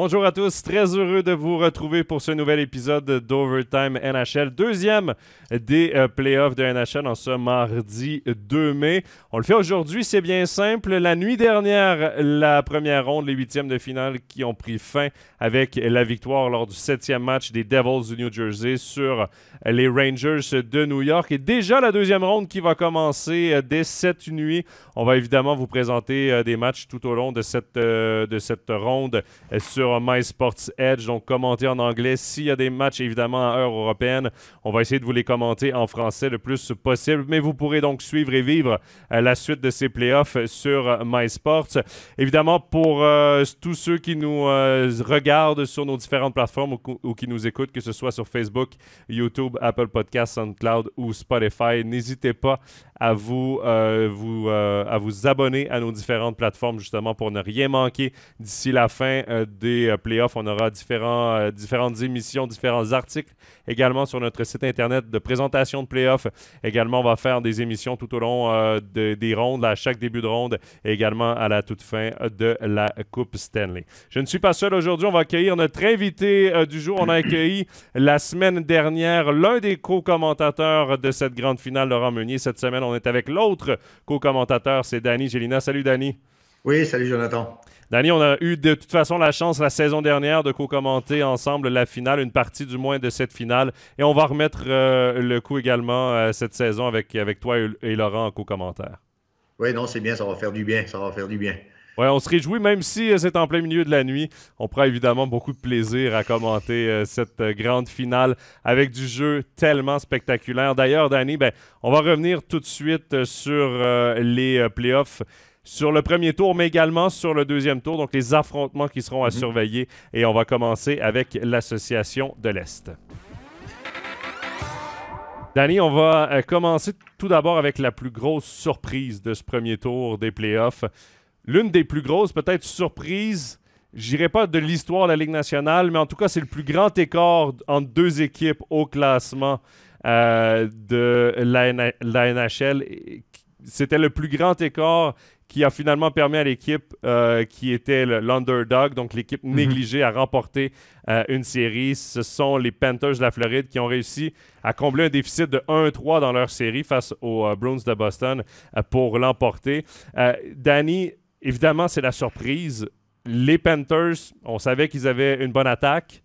Bonjour à tous, très heureux de vous retrouver pour ce nouvel épisode d'Overtime NHL, deuxième des euh, playoffs de NHL en ce mardi 2 mai. On le fait aujourd'hui, c'est bien simple. La nuit dernière, la première ronde, les huitièmes de finale qui ont pris fin avec la victoire lors du septième match des Devils du New Jersey sur les Rangers de New York. Et déjà la deuxième ronde qui va commencer euh, dès cette nuit. On va évidemment vous présenter euh, des matchs tout au long de cette, de cette ronde sur My Sports Edge, donc commenter en anglais. S'il y a des matchs, évidemment, à heure européenne, on va essayer de vous les commenter en français le plus possible. Mais vous pourrez donc suivre et vivre euh, la suite de ces playoffs sur MySports Évidemment, pour euh, tous ceux qui nous euh, regardent sur nos différentes plateformes ou, qui nous écoutent, que ce soit sur Facebook, YouTube, Apple Podcasts, SoundCloud ou Spotify, n'hésitez pas à vous à vous abonner à nos différentes plateformes, justement, pour ne rien manquer d'ici la fin des euh, playoffs. On aura différents, euh, différentes émissions, différents articles également sur notre site internet de présentation de playoffs. Également, on va faire des émissions tout au long euh, de, des rondes, à chaque début de ronde et également à la toute fin de la Coupe Stanley. Je ne suis pas seul aujourd'hui. On va accueillir notre invité du jour. On a accueilli la semaine dernière l'un des co-commentateurs de cette grande finale, Laurent Meunier. Cette semaine, on est avec l'autre co-commentateur, c'est Danny Gélina. Salut, Danny. Oui, salut Jonathan. Dani, on a eu de toute façon la chance la saison dernière de co-commenter ensemble la finale, une partie du moins de cette finale. Et on va remettre euh, le coup également euh, cette saison avec, avec toi et, Laurent en co-commentaire. Oui, non, c'est bien, ça va faire du bien, ça va faire du bien. Ouais, on se réjouit, même si euh, c'est en plein milieu de la nuit. On prend évidemment beaucoup de plaisir à commenter cette grande finale avec du jeu tellement spectaculaire. D'ailleurs, Danny, ben, on va revenir tout de suite sur les playoffs sur le premier tour, mais également sur le deuxième tour. Donc, les affrontements qui seront à mhm. surveiller. Et on va commencer avec l'Association de l'Est. Danny, on va euh, commencer tout d'abord avec la plus grosse surprise de ce premier tour des playoffs. L'une des plus grosses, peut-être surprise, j'irai pas de l'histoire de la Ligue nationale, mais en tout cas, c'est le plus grand écart entre deux équipes au classement euh, de la, NHL c'était le plus grand écart qui a finalement permis à l'équipe euh, qui était l'underdog, donc l'équipe mhm. négligée, à remporter euh, une série. Ce sont les Panthers de la Floride qui ont réussi à combler un déficit de 1-3 dans leur série face aux euh, Bruins de Boston pour l'emporter. Danny, évidemment, c'est la surprise les Panthers, on savait qu'ils avaient une bonne attaque.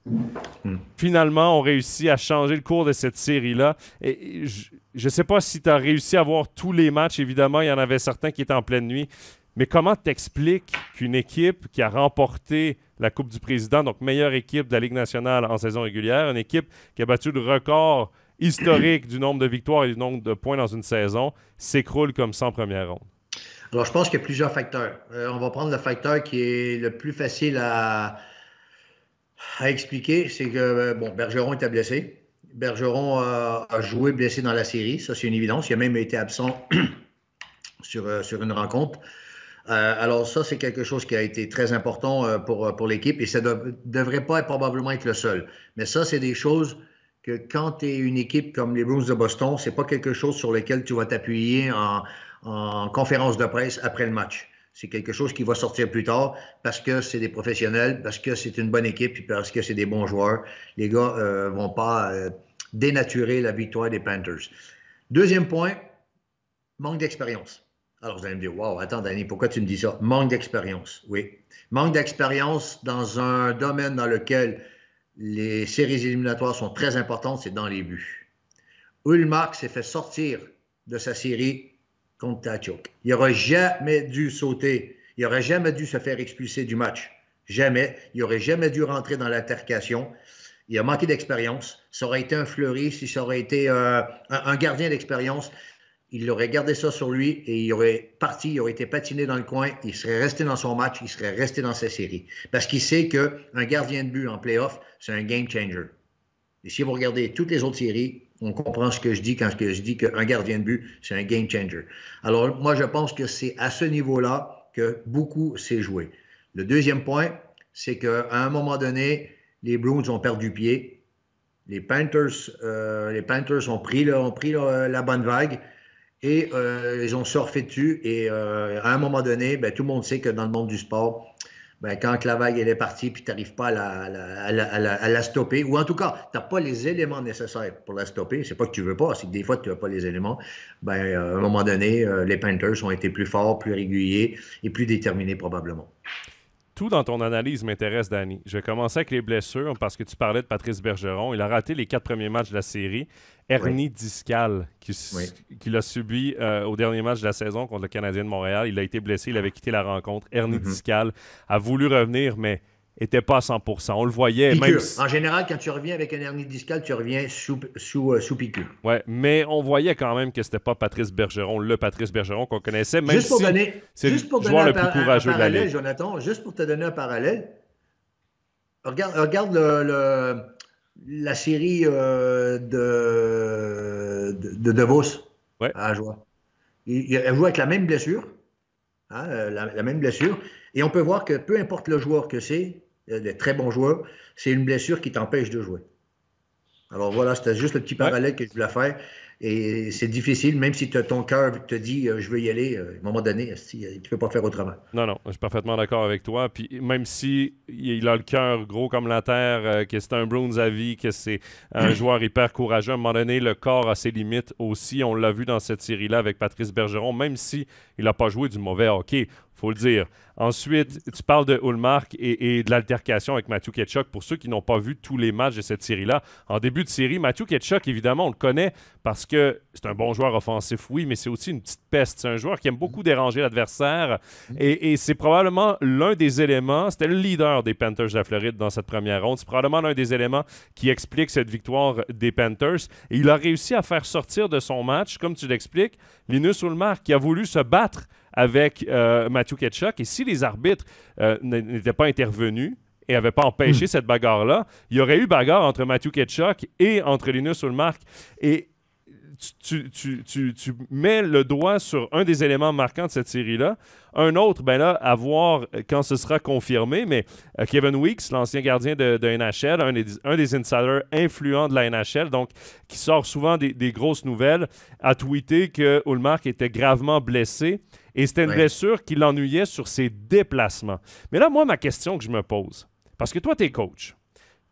Hmm. Finalement, on réussit à changer le cours de cette série-là. Et je ne sais pas si tu as réussi à voir tous les matchs. Évidemment, il y en avait certains qui étaient en pleine nuit. Mais comment t'expliques qu'une équipe qui a remporté la Coupe du Président, donc meilleure équipe de la Ligue nationale en saison régulière, une équipe qui a battu le record historique du nombre de victoires et du nombre de points dans une saison, s'écroule comme sans en première ronde? Alors, je pense qu'il y a plusieurs facteurs. Euh, on va prendre le facteur qui est le plus facile à, expliquer, c'est que, euh, bon, Bergeron était blessé. Bergeron euh, a, joué blessé dans la série, ça c'est une évidence. Il a même été absent sur, sur une rencontre. alors ça, c'est quelque chose qui a été très important pour, pour l'équipe et ça ne devrait pas probablement être le seul. Mais ça, c'est des choses que quand tu es une équipe comme les Bruins de Boston, c'est pas quelque chose sur lequel tu vas t'appuyer en, en conférence de presse après le match. C'est quelque chose qui va sortir plus tard parce que c'est des professionnels, parce que c'est une bonne équipe, et parce que c'est des bons joueurs. Les gars ne euh, vont pas euh, dénaturer la victoire des Panthers. Deuxième point, manque d'expérience. Alors vous allez me dire, wow, attends Danny, pourquoi tu me dis ça? Manque d'expérience, oui. Manque d'expérience dans un domaine dans lequel les séries éliminatoires sont très importantes, c'est dans les buts. Ulmark s'est fait sortir de sa série contre Il n'aurait jamais dû sauter. Il n'aurait jamais dû se faire expulser du match. Jamais. Il n'aurait jamais dû rentrer dans l'altercation. Il a manqué d'expérience. Ça aurait été un fleuri si ça aurait été euh, un, gardien d'expérience. Il aurait gardé ça sur lui et il aurait parti, il aurait été patiné dans le coin, il serait resté dans son match, il serait resté dans sa série. Parce qu'il sait qu'un gardien de but en playoff, c'est un game changer. Et si vous regardez toutes les autres séries, on comprend ce que je dis quand je dis qu'un gardien de but, c'est un game changer. Alors, moi, je pense que c'est à ce niveau-là que beaucoup s'est joué. Le deuxième point, c'est qu'à un moment donné, les Bruins ont perdu pied. Les Panthers, euh, les ont pris, ont pris la bonne vague et euh, ils ont surfé dessus. Et euh, à un moment donné, ben, tout le monde sait que dans le monde du sport, ben, quand la vague elle est partie, puis tu n'arrives pas à la, stopper, ou en tout cas, tu n'as pas les éléments nécessaires pour la stopper, c'est pas que tu veux pas, c'est que des fois, tu n'as pas les éléments, ben, euh, à un moment donné, euh, les painters ont été plus forts, plus réguliers et plus déterminés probablement dans ton analyse m'intéresse, Danny. Je vais commencer avec les blessures parce que tu parlais de Patrice Bergeron. Il a raté les quatre premiers matchs de la série. Ernie Discal, discale qu'il a subi euh, au dernier match de la saison contre le Canadien de Montréal. Il a été blessé, il avait quitté la rencontre. Ernie mhm. Discal discale, a voulu revenir, mais n'était pas à 100%. On le voyait. En général, quand tu reviens avec une hernie discale, tu reviens sous, sous, euh, sous mais on voyait quand même que n'était pas Patrice Bergeron, le Patrice Bergeron qu'on connaissait, même juste pour donner, juste pour le un parallèle, Jonathan, juste pour te donner un parallèle, regarde, regarde le, la série euh, de, de, Vos à Joie. Il, elle joue avec la même blessure, hein, euh, la même blessure, et on peut voir que peu importe le joueur que c'est, de très bons joueurs, c'est une blessure qui t'empêche de jouer. Alors voilà, c'était juste le petit parallèle que je voulais faire. Et c'est difficile, même si ton cœur te dit euh, je veux y aller, euh, à un moment donné, si, ne euh, peux pas faire autrement. Non, non, je suis parfaitement d'accord avec toi. Puis même si il a le cœur gros comme la terre, que c'est un Bruins à vie, que c'est un joueur hyper courageux, à un moment donné, le corps a ses limites aussi. On l'a vu dans cette série-là avec Patrice Bergeron, même si il n'a pas joué du mauvais hockey faut le dire. Ensuite, tu parles de Ulmark et, de l'altercation avec Mathieu Ketchuk. Pour ceux qui n'ont pas vu tous les matchs de cette série-là, en début de série, Mathieu Ketchuk, évidemment, on le connaît parce que c'est un bon joueur offensif, oui, mais c'est aussi une petite peste. C'est un joueur qui aime beaucoup mm. déranger l'adversaire mm. et, c'est probablement l'un des éléments, c'était le leader des Panthers de la Floride dans cette première ronde. C'est probablement l'un des éléments qui explique cette victoire des Panthers. Et il a réussi à faire sortir de son match, comme tu l'expliques, Linus Ulmark qui a voulu se battre avec Mathieu Matthew Ketchuk. Et si les arbitres euh, n'étaient pas intervenus, et n'avaient pas empêché hmm. cette bagarre-là, il y aurait eu bagarre entre Matthew Ketchuk et entre Linus Ulmark. Et tu, tu, mets le doigt sur un des éléments marquants de cette série-là. Un autre, ben là, à voir euh, quand ce sera confirmé, mais euh, Kevin Weeks, l'ancien gardien de, NHL, un des, insiders influents de la NHL, donc qui sort souvent des, grosses nouvelles, a tweeté que Ulmark était gravement blessé et c'était une blessure qui l'ennuyait sur ses déplacements. Mais là, moi, ma question que je me pose, parce que toi, tu es coach,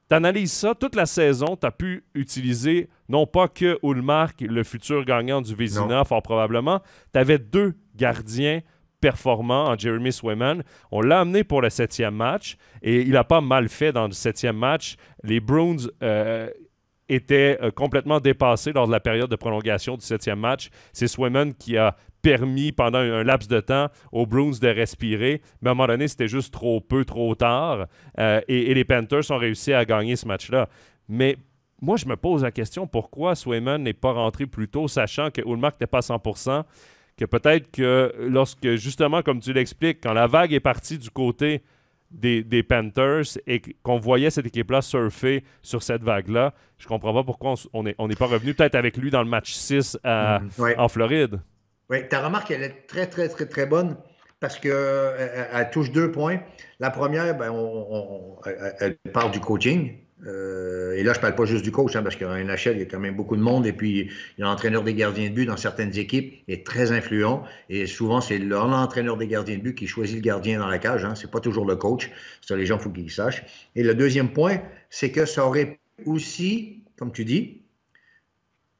tu analyses ça toute la saison, tu as pu utiliser non pas que Ulmark, le futur gagnant du Vézina, fort probablement, tu avais deux gardiens performants en Jeremy Swayman. On l'a amené pour le septième match et il n'a pas mal fait dans le septième match. Les Bruins euh, étaient euh, complètement dépassés lors de la période de prolongation du septième match. C'est Swayman qui a permis pendant un laps de temps aux Bruins de respirer. Mais à un moment donné, c'était juste trop peu, trop tard. Euh, et, les Panthers ont réussi à gagner ce match-là. Mais moi, je me pose la question pourquoi Swayman n'est pas rentré plus tôt, sachant que Ulmark n'était pas à 100 que peut-être que lorsque, justement, comme tu l'expliques, quand la vague est partie du côté des, Panthers et qu'on voyait cette équipe-là surfer sur cette vague-là, je comprends pas pourquoi on n'est pas revenu peut-être avec lui dans le match 6 mm-hmm. en Floride. Oui, ta remarque, elle est très, très, très, très bonne parce qu'elle euh, touche deux points. La première, ben, on, elle parle du coaching. Euh, et là, je ne parle pas juste du coach, hein, parce qu'en NHL, il y a quand même beaucoup de monde. Et puis, l'entraîneur des gardiens de but dans certaines équipes, est très influent. Et souvent, c'est l'entraîneur des gardiens de but qui choisit le gardien dans la cage. Hein. Ce n'est pas toujours le coach. Ça, les gens, il faut qu'ils sachent. Et le deuxième point, c'est que ça aurait aussi, comme tu dis,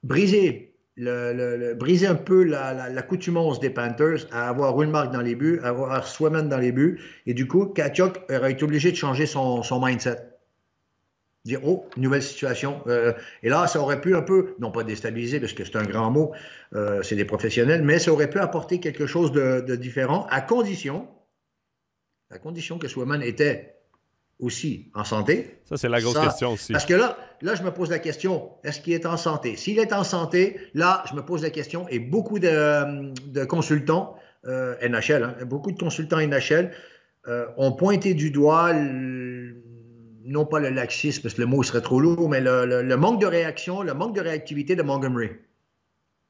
brisé briser un peu la, des Panthers à avoir Willmark dans les buts, à avoir Swaman dans les buts. Et du coup, Kachok aurait été obligé de changer son, mindset. Dire, oh, nouvelle situation. Euh, et là, ça aurait pu un peu, non pas déstabiliser, parce que c'est un grand mot, euh, c'est des professionnels, mais ça aurait pu apporter quelque chose de, différent, à condition, à condition que Swaman était aussi en santé. Ça, c'est la grosse question aussi. Parce que là, là, je me pose la question, est-ce qu'il est en santé? S'il est en santé, là, je me pose la question, et beaucoup de, euh, consultants euh, NHL, hein, beaucoup de consultants NHL euh, ont pointé du doigt, non pas le laxisme, parce que le mot serait trop lourd, mais le, manque de réaction, le manque de réactivité de Montgomery.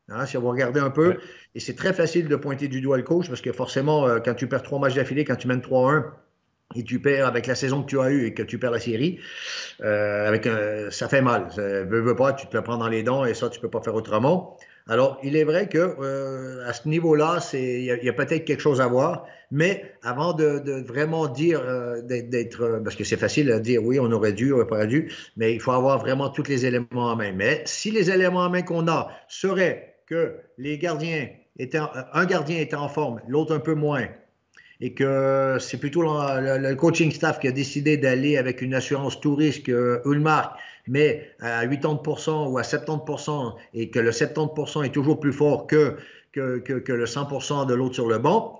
Hein, si vous regardez un peu, et c'est très facile de pointer du doigt le coach parce que forcément, quand tu perds trois matchs d'affilée, quand tu mènes 3-1, et tu perds avec la saison que tu as eue et que tu perds la série, euh, avec ça fait mal. Ça, veux, pas, tu te le prends dans les dents et ça, tu peux pas faire autrement. Alors, il est vrai que euh, à ce niveau-là, il y a, peut-être quelque chose à voir, mais avant de, vraiment dire euh, d'être, parce que c'est facile à dire oui, on aurait dû, on aurait pas dû, mais il faut avoir vraiment tous les éléments en main. Mais si les éléments en main qu'on a seraient que les gardiens étaient, un gardien était en forme, l'autre un peu moins, et que c'est plutôt le, le, coaching staff qui a décidé d'aller avec une assurance tout risque, une euh, mais à 80% ou à 70%, et que le 70% est toujours plus fort que, que, que, que le 100% de l'autre sur le banc.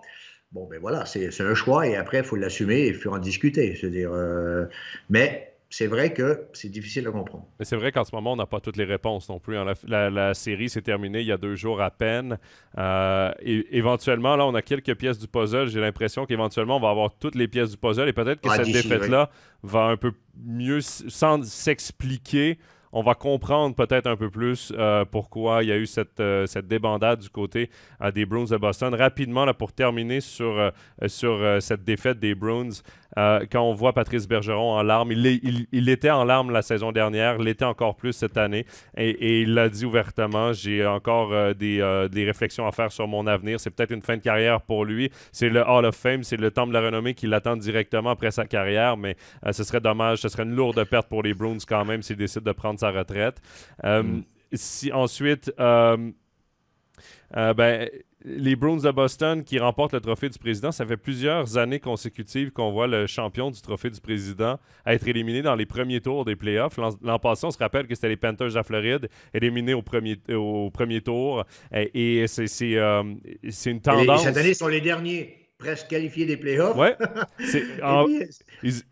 Bon, ben voilà, c'est un choix et après, il faut l'assumer et il faut en discuter. cest à dire, euh, mais c'est vrai que c'est difficile à comprendre. c'est vrai qu'en ce moment, on n'a pas toutes les réponses non plus. Hein. La, série s'est terminée il y a deux jours à peine. Euh, éventuellement, là, on a quelques pièces du puzzle. J'ai l'impression qu'éventuellement, on va avoir toutes les pièces du puzzle et peut-être que ah, cette défaite-là va un peu mieux s'expliquer on va comprendre peut-être un peu plus euh, pourquoi il y a eu cette, euh, cette débandade du côté euh, des Bruins de Boston. Rapidement, là, pour terminer sur, sur cette défaite des Bruins, quand on voit Patrice Bergeron en larmes, il, il, était en larmes la saison dernière, l'était encore plus cette année, et, il l'a dit ouvertement, j'ai encore des, des, réflexions à faire sur mon avenir, c'est peut-être une fin de carrière pour lui, c'est le Hall of Fame, c'est le temps de la renommée qui l'attend directement après sa carrière, mais ce serait dommage, ce serait une lourde perte pour les Bruins quand même s'il décide de prendre sa retraite. Euh, mm. Si ensuite, euh, euh, ben, les Bruins de Boston qui remportent le trophée du président, ça fait plusieurs années consécutives qu'on voit le champion du trophée du président être éliminé dans les premiers tours des playoffs. L'an passé, on se rappelle que c'était les Panthers à Floride, éliminés au premier, au premier tour. Et, c'est une tendance. Les, année sont les derniers presque qualifié des playoffs. Ouais.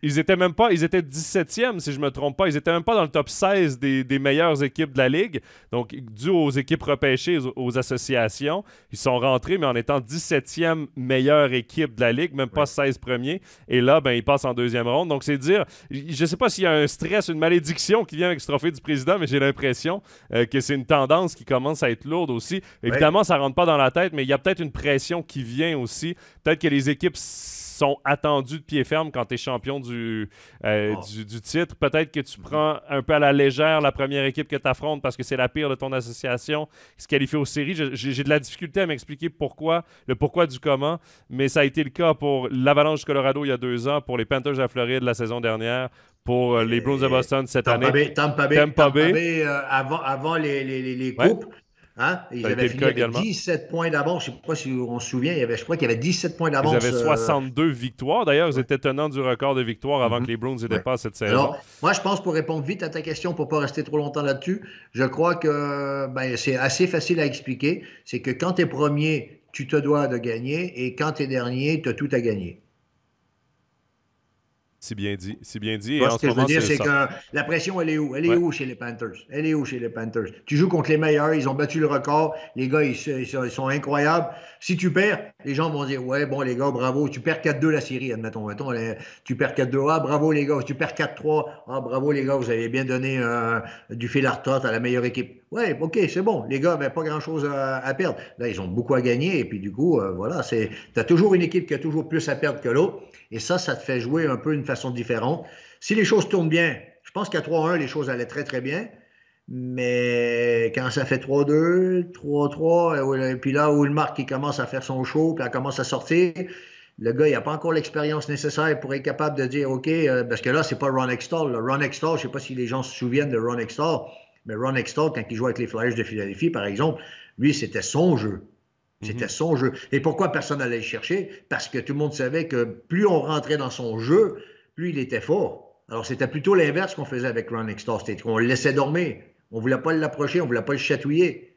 ils, étaient même pas, ils étaient 17e, si je me trompe pas. Ils étaient même pas dans le top 16 des, des meilleures équipes de la Ligue. Donc, dû aux équipes repêchées, aux, associations, ils sont rentrés, mais en étant 17e meilleure équipe de la Ligue, même pas 16 premiers. Et là, ben, ils passent en deuxième ronde. Donc, c'est dire, je sais pas s'il y a un stress, une malédiction qui vient avec ce trophée du président, mais j'ai l'impression euh, que c'est une tendance qui commence à être lourde aussi. Évidemment, ça rentre pas dans la tête, mais il y a peut-être une pression qui vient aussi. Peut-être que les équipes sont attendues de pied ferme quand tu es champion euh, ah. du, du, titre. Peut-être que tu mhm. prends un peu à la légère la première équipe que tu affrontes parce que c'est la pire de ton association qui se qualifie aux séries. J'ai de la difficulté à m'expliquer pourquoi, le pourquoi du comment, mais ça a été le cas pour l'Avalanche Colorado il y a deux ans, pour les Panthers de la Floride la saison dernière, pour euh, les Bruins de Boston cette année. Tampa Bay, euh, avant, les, les, coupes. Il hein? Ils avaient 17 points d'avance. Je ne sais pas si on se souvient, il y avait, je crois qu'il y avait 17 points d'avance. Ils avaient 62 euh, victoires. D'ailleurs, ils étaient tenants du record de victoires avant mhm. que les Browns n'étaient dépassent cette saison. moi, je pense, pour répondre vite à ta question, pour ne pas rester trop longtemps là-dessus, je crois que ben, c'est assez facile à expliquer. C'est que quand tu es premier, tu te dois de gagner, et quand tu es dernier, tu as tout à gagner. C'est bien dit. C'est bien dit. ce, que je veux dire, c'est que la pression, elle est où? Elle est où chez les Panthers? Elle est où chez les Panthers? Tu joues contre les meilleurs, ils ont battu le record. Les gars, ils, sont incroyables. Si tu perds, les gens vont dire Ouais, bon, les gars, bravo. Tu perds 4-2 la série, admettons. tu perds 4-2. Ah, bravo, les gars. Tu perds 4-3. Ah, bravo, les gars. Vous avez bien donné euh, du fil à à la meilleure équipe. Ouais, OK, c'est bon. Les gars n'avaient pas grand-chose à, perdre. Là, ils ont beaucoup à gagner. Et puis, du coup, euh, voilà, tu as toujours une équipe qui a toujours plus à perdre que l'autre. Et ça, ça te fait jouer un peu d'une façon différente. Si les choses tournent bien, je pense qu'à 3-1, les choses allaient très, très bien. Mais quand ça fait 3-2, 3-3, euh, et puis là où le marque il commence à faire son show, puis elle commence à sortir, le gars, il n'a pas encore l'expérience nécessaire pour être capable de dire OK, euh, parce que là, c'est pas Ron Extall. Ron Extall, je ne sais pas si les gens se souviennent de Ron Extall. Mais Ron Extall, quand il jouait avec les Flyers de Philadelphie, par exemple, lui, c'était son jeu. C'était mhm. son jeu. Et pourquoi personne n'allait le chercher? Parce que tout le monde savait que plus on rentrait dans son jeu, plus il était fort. Alors, c'était plutôt l'inverse qu'on faisait avec Ron Extall. C'était qu'on le laissait dormir. On ne voulait pas l'approcher, on ne voulait pas le chatouiller.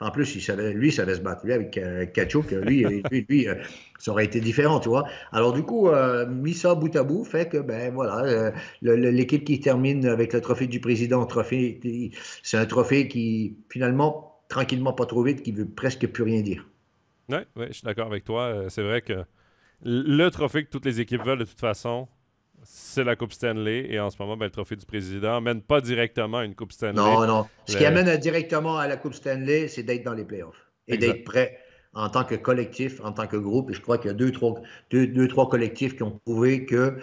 En plus, lui, ça savait se battre. Lui, avec euh, Kachuk, lui, lui, euh, ça aurait été différent, tu vois. Alors, du coup, euh, mis ça bout à bout, fait que, ben voilà, euh, l'équipe qui termine avec le trophée du président, trophée, c'est un trophée qui, finalement, tranquillement, pas trop vite, qui veut presque plus rien dire. Oui, ouais, je suis d'accord avec toi. C'est vrai que le trophée que toutes les équipes veulent, de toute façon, c'est la Coupe Stanley. Et en ce moment, ben, le trophée du président mène pas directement à une Coupe Stanley. Non, non. Ce qui amène directement à la Coupe Stanley, c'est d'être dans les playoffs et d'être prêt en tant que collectif, en tant que groupe. Et je crois qu'il y a deux trois, deux, trois collectifs qui ont prouvé que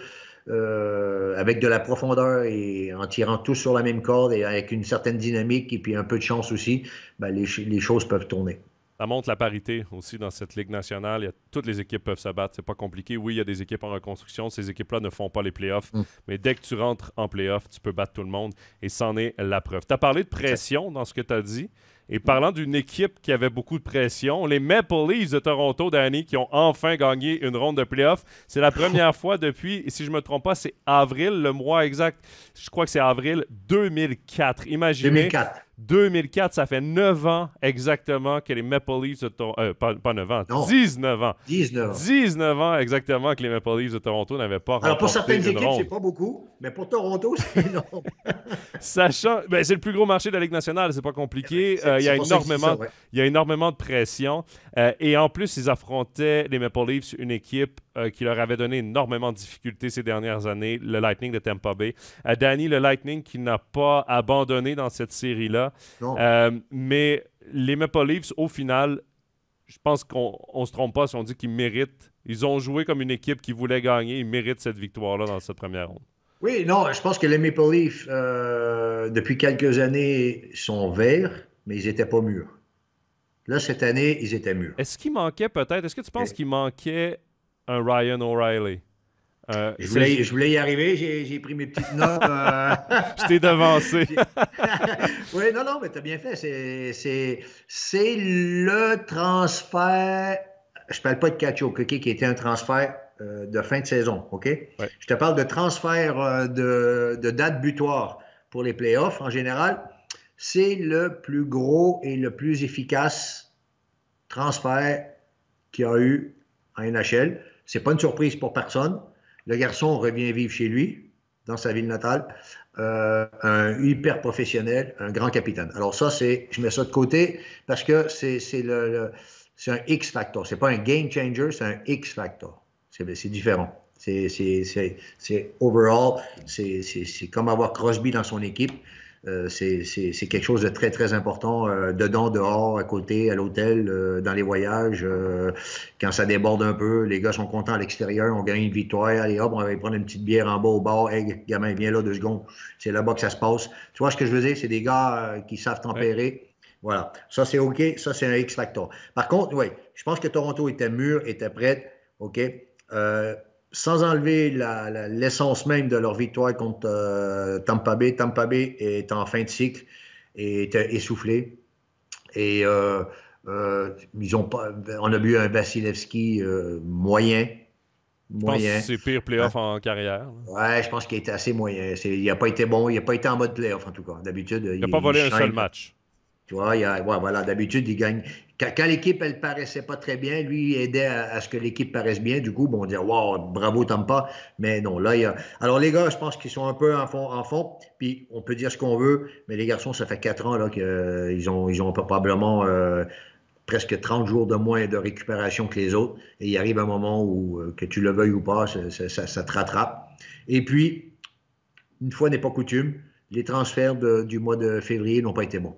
euh, avec de la profondeur et en tirant tous sur la même corde et avec une certaine dynamique et puis un peu de chance aussi, ben, les, choses peuvent tourner ça montre la parité aussi dans cette Ligue nationale. Il toutes les équipes peuvent se battre. C'est pas compliqué. Oui, il y a des équipes en reconstruction. Ces équipes-là ne font pas les playoffs. Mm. Mais dès que tu rentres en playoffs, tu peux battre tout le monde. Et c'en est la preuve. Tu as parlé de pression dans ce que tu as dit. Et parlant d'une équipe qui avait beaucoup de pression, les Maple Leafs de Toronto, Danny, qui ont enfin gagné une ronde de playoffs. C'est la première fois depuis, si je ne me trompe pas, c'est avril, le mois exact. Je crois que c'est avril 2004. Imaginez. 2004. 2004, ça fait 9 ans exactement que les Maple Leafs de Toronto... Euh, pas, pas, 9 ans, 19 ans. 19 ans. ans exactement que les Maple Leafs de Toronto n'avaient pas Alors, pour certaines équipes, c'est pas beaucoup, mais pour Toronto, c'est énorme. Sachant... Ben, c'est le plus gros marché de la Ligue nationale, c'est pas compliqué. Eh ben, euh, il, y a énormément, il y a énormément de pression. Euh, et en plus, ils affrontaient les Maple Leafs, une équipe euh, qui leur avait donné énormément de difficultés ces dernières années, le Lightning de Tampa Bay. Euh, Danny, le Lightning qui n'a pas abandonné dans cette série-là. mais les Maple Leafs, au final, je pense qu'on ne se trompe pas si on dit qu'ils méritent. Ils ont joué comme une équipe qui voulait gagner. Ils méritent cette victoire-là dans cette première ronde. Oui, non, je pense que les Maple Leafs, depuis quelques années, sont verts, mais ils n'étaient pas mûrs. Là, cette année, ils étaient mûrs. Est-ce qu'il manquait peut-être, est-ce que tu penses qu'il manquait un Ryan O'Reilly? Euh, je, voulais, y arriver, j'ai pris mes petites notes. J'étais euh. je devancé. oui, non, non, mais tu as bien fait. C'est le transfert. Je parle pas de Cacho cookie, qui était un transfert euh, de fin de saison, OK? Je te parle de transfert de, date butoir pour les playoffs en général c'est le plus gros et le plus efficace transfert qu'il y a eu en NHL. C'est pas une surprise pour personne. Le garçon revient vivre chez lui, dans sa ville natale. Euh, un hyper professionnel, un grand capitaine. Alors ça, c'est, je mets ça de côté parce que c'est, le c'est un X factor. C'est pas un game changer, c'est un X factor. C'est, ben, différent. C'est, overall, c'est, comme avoir Crosby dans son équipe. Euh, c'est quelque chose de très, très important euh, dedans, dehors, à côté, à l'hôtel, euh, dans les voyages. quand ça déborde un peu, les gars sont contents à l'extérieur, on gagne une victoire, allez hop, on va aller prendre une petite bière en bas au bar, hey, gamin, viens là deux secondes, c'est là-bas que ça se passe. Tu vois ce que je veux dire? C'est des gars qui savent tempérer. Voilà. Ça, c'est OK. Ça, c'est un X-Factor. Par contre, oui, je pense que Toronto était mûr, était prête. OK sans enlever l'essence même de leur victoire contre euh, Tampa Bay, Tampa Bay est en fin de cycle et est euh, essoufflé. Et euh, ils ont pas, on a vu un Vasilevski moyen. Moyen. c'est pire playoff hein? en carrière. Ouais, je pense qu'il était assez moyen. Il n'a pas été bon, il n'a pas été en mode playoff en tout cas. D'habitude, il n'a pas volé un seul match. Tu vois, voilà, d'habitude, il gagne. Quand, l'équipe, elle paraissait pas très bien, lui, il aidait à, ce que l'équipe paraisse bien. Du coup, bon, on dirait « wow, bravo Tampa. Mais non, là, il y a. Alors, les gars, je pense qu'ils sont un peu en fond, en fond. Puis, on peut dire ce qu'on veut, mais les garçons, ça fait quatre ans là, qu'ils euh, ont, ils ont probablement euh, presque 30 jours de moins de récupération que les autres. Et il arrive un moment où, euh, que tu le veuilles ou pas, ça, ça, te rattrape. Et puis, une fois n'est pas coutume, les transferts du mois de février n'ont pas été bons.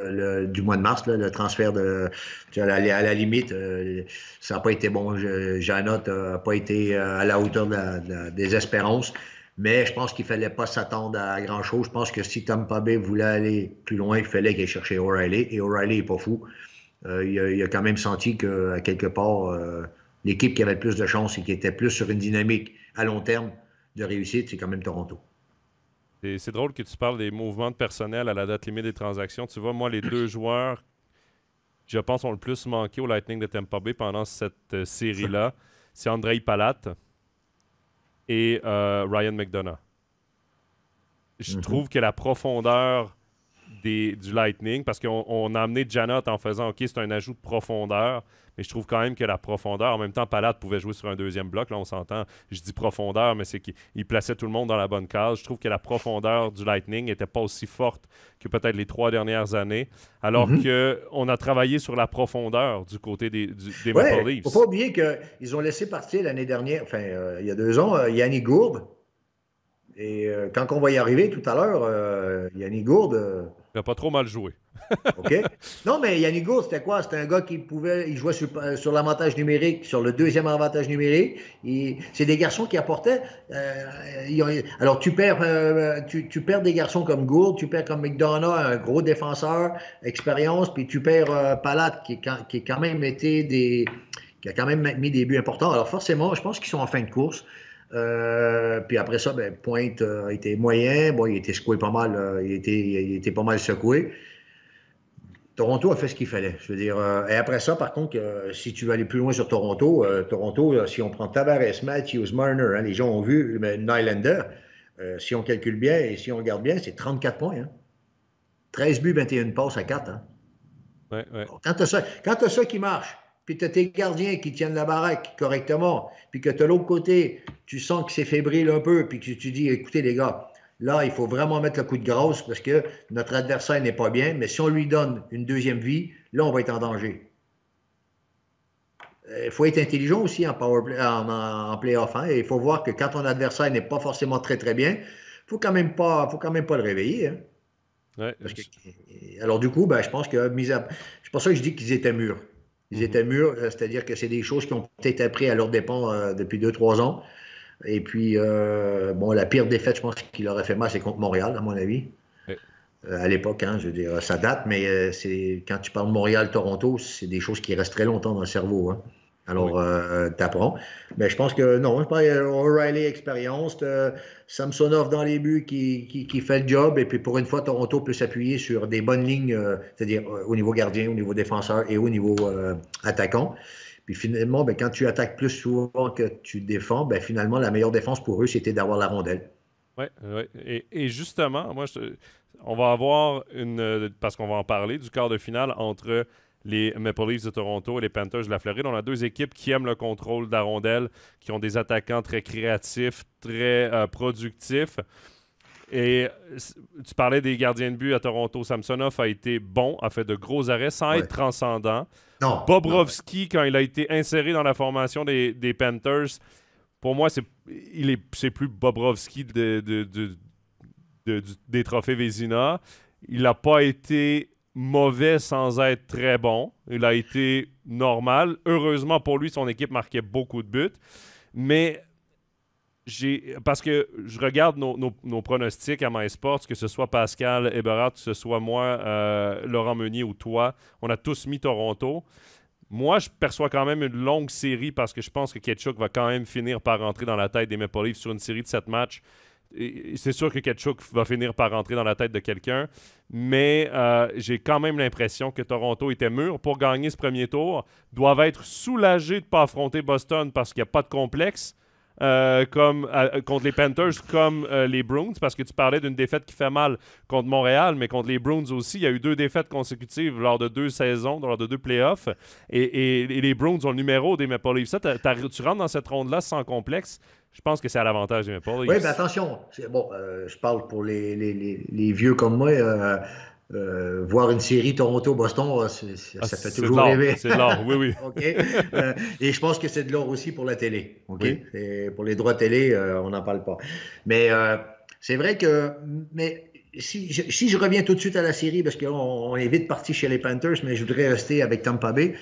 Euh, du mois de mars, le transfert de. À la, à la limite, euh, ça n'a pas été bon. Janotte n'a pas été euh, à la hauteur des espérances. Mais je pense qu'il ne fallait pas s'attendre à grand-chose. Je pense que si Tom Pabé voulait aller plus loin, il fallait qu'il cherche O'Reilly. Et O'Reilly n'est pas fou. il, a, quand même senti que, à quelque part, l'équipe qui avait le plus de chance et qui était plus sur une dynamique à long terme de réussite, c'est quand même Toronto. C'est drôle que tu parles des mouvements de personnel à la date limite des transactions. Tu vois, moi, les deux joueurs, je pense, ont le plus manqué au Lightning de Tampa Bay pendant cette euh, série-là. C'est Andrei Palat et euh, Ryan McDonough. Je mhm. trouve que la profondeur du Lightning parce qu'on a amené Janot en faisant OK, c'est un ajout de profondeur, mais je trouve quand même que la profondeur, en même temps, Palade pouvait jouer sur un deuxième bloc. Là, on s'entend, je dis profondeur, mais c'est qu'il plaçait tout le monde dans la bonne case. Je trouve que la profondeur du Lightning n'était pas aussi forte que peut-être les trois dernières années, alors mhm. qu'on a travaillé sur la profondeur du côté des, du, des Maple Leafs. Il ne faut pas oublier qu'ils ont laissé partir l'année dernière, enfin, euh, il y a deux ans, euh, Yannick Gourde. Et euh, quand on va y arriver tout à l'heure, Yannick Gourde il n'a pas trop mal joué. OK. Non, mais Yannick Gould, c'était quoi? C'était un gars qui pouvait. Il jouait sur, euh, l'avantage numérique, sur le deuxième avantage numérique. C'est des garçons qui apportaient. Euh, alors, tu perds, euh, tu, perds des garçons comme Gould, tu perds comme McDonough, un gros défenseur, expérience, puis tu perds Palate, Palat, qui, qui, quand même été des. qui a quand même mis des buts importants. Alors, forcément, je pense qu'ils sont en fin de course. Euh, puis après ça, ben, Pointe euh, était moyen. Bon, il était secoué pas mal. Euh, il, était, était pas mal secoué. Toronto a fait ce qu'il fallait. Je veux dire, et après ça, par contre, si tu veux aller plus loin sur Toronto, Toronto, si on prend Tavares, Matthews, Marner, hein, les gens ont vu ben, Nylander, si on calcule bien et si on regarde bien, c'est 34 points. 13 hein. buts, 21 passes à 4. Hein. Ouais, ouais. Quand tu as, ça qui marche, puis tu as tes gardiens qui tiennent la baraque correctement, puis que tu as l'autre côté, tu sens que c'est fébrile un peu, puis que tu dis, écoutez les gars, là, il faut vraiment mettre le coup de grâce parce que notre adversaire n'est pas bien, mais si on lui donne une deuxième vie, là, on va être en danger. Euh, il faut être intelligent aussi en, en, playoff. Hein. et Il faut voir que quand ton adversaire n'est pas forcément très, très bien, il faut quand même pas, faut quand même pas le réveiller. Hein. alors du coup, ben, je pense que à... c'est que je dis qu'ils étaient mûrs. Ils étaient mhm. mûrs, c'est-à-dire que c'est des choses qui ont peut-être appris à leur dépens euh, depuis 2-3 ans. Et puis, euh, bon, la pire défaite, je pense, qu'il aurait fait mal, c'est contre Montréal, à mon avis. Euh, à l'époque, hein, je veux dire, ça date, mais c'est quand tu parles Montréal-Toronto, c'est des choses qui restent très longtemps dans le cerveau. Hein. Alors, euh, t'apprends. Mais je pense que non, je pense euh, O'Reilly expérience, euh, Samsonov dans les buts qui, fait le job. Et puis pour une fois, Toronto peut s'appuyer sur des bonnes lignes, c'est-à-dire au niveau gardien, au niveau défenseur et au niveau attaquant. Puis finalement, ben, quand tu attaques plus souvent que tu défends, ben, finalement, la meilleure défense pour eux, c'était d'avoir la rondelle. Oui, ouais. et, justement, moi, on va avoir une. Parce qu'on va en parler du quart de finale entre les Maple Leafs de Toronto et les Panthers de la Floride. On a deux équipes qui aiment le contrôle d'Arondelle, qui ont des attaquants très créatifs, très euh, productifs. Et tu parlais des gardiens de but à Toronto. Samsonov a été bon, a fait de gros arrêts sans être transcendant. Non, Bobrovski, quand il a été inséré dans la formation des, Panthers, pour moi, c'est il est, plus Bobrovski de, des trophées Vézina. Il n'a pas été mauvais sans être très bon. Il a été normal. Heureusement pour lui, son équipe marquait beaucoup de buts. Mais j'ai parce que je regarde nos, pronostics à MySports, que ce soit Pascal Eberhardt, que ce soit moi, euh, Laurent Meunier ou toi, on a tous mis Toronto. Moi, je perçois quand même une longue série parce que je pense que Ketchuk va quand même finir par rentrer dans la tête des Maple Leafs sur une série de sept matchs c'est sûr que Ketchuk va finir par rentrer dans la tête de quelqu'un, mais euh, j'ai quand même l'impression que Toronto était mûr pour gagner ce premier tour, doivent être soulagés de ne pas affronter Boston parce qu'il n'y a pas de complexe. Euh, comme, euh, contre les Panthers comme euh, les Bruins, parce que tu parlais d'une défaite qui fait mal contre Montréal, mais contre les Bruins aussi. Il y a eu deux défaites consécutives lors de deux saisons, lors de deux playoffs. Et, les Bruins ont le numéro des Maple Leafs. tu rentres dans cette ronde-là sans complexe. Je pense que c'est à l'avantage des Maple Leafs. Oui, mais attention. Bon, je parle pour les vieux comme moi. Euh, voir une série Toronto-Boston, ça ah, fait toujours rêver. C'est de l'or, oui, oui. Euh, et je pense que c'est de l'or aussi pour la télé. Et pour les droits télé, euh, on n'en parle pas. Mais c'est vrai que. Mais si je, reviens tout de suite à la série, parce qu'on est vite parti chez les Panthers, mais je voudrais rester avec Tampa Bay.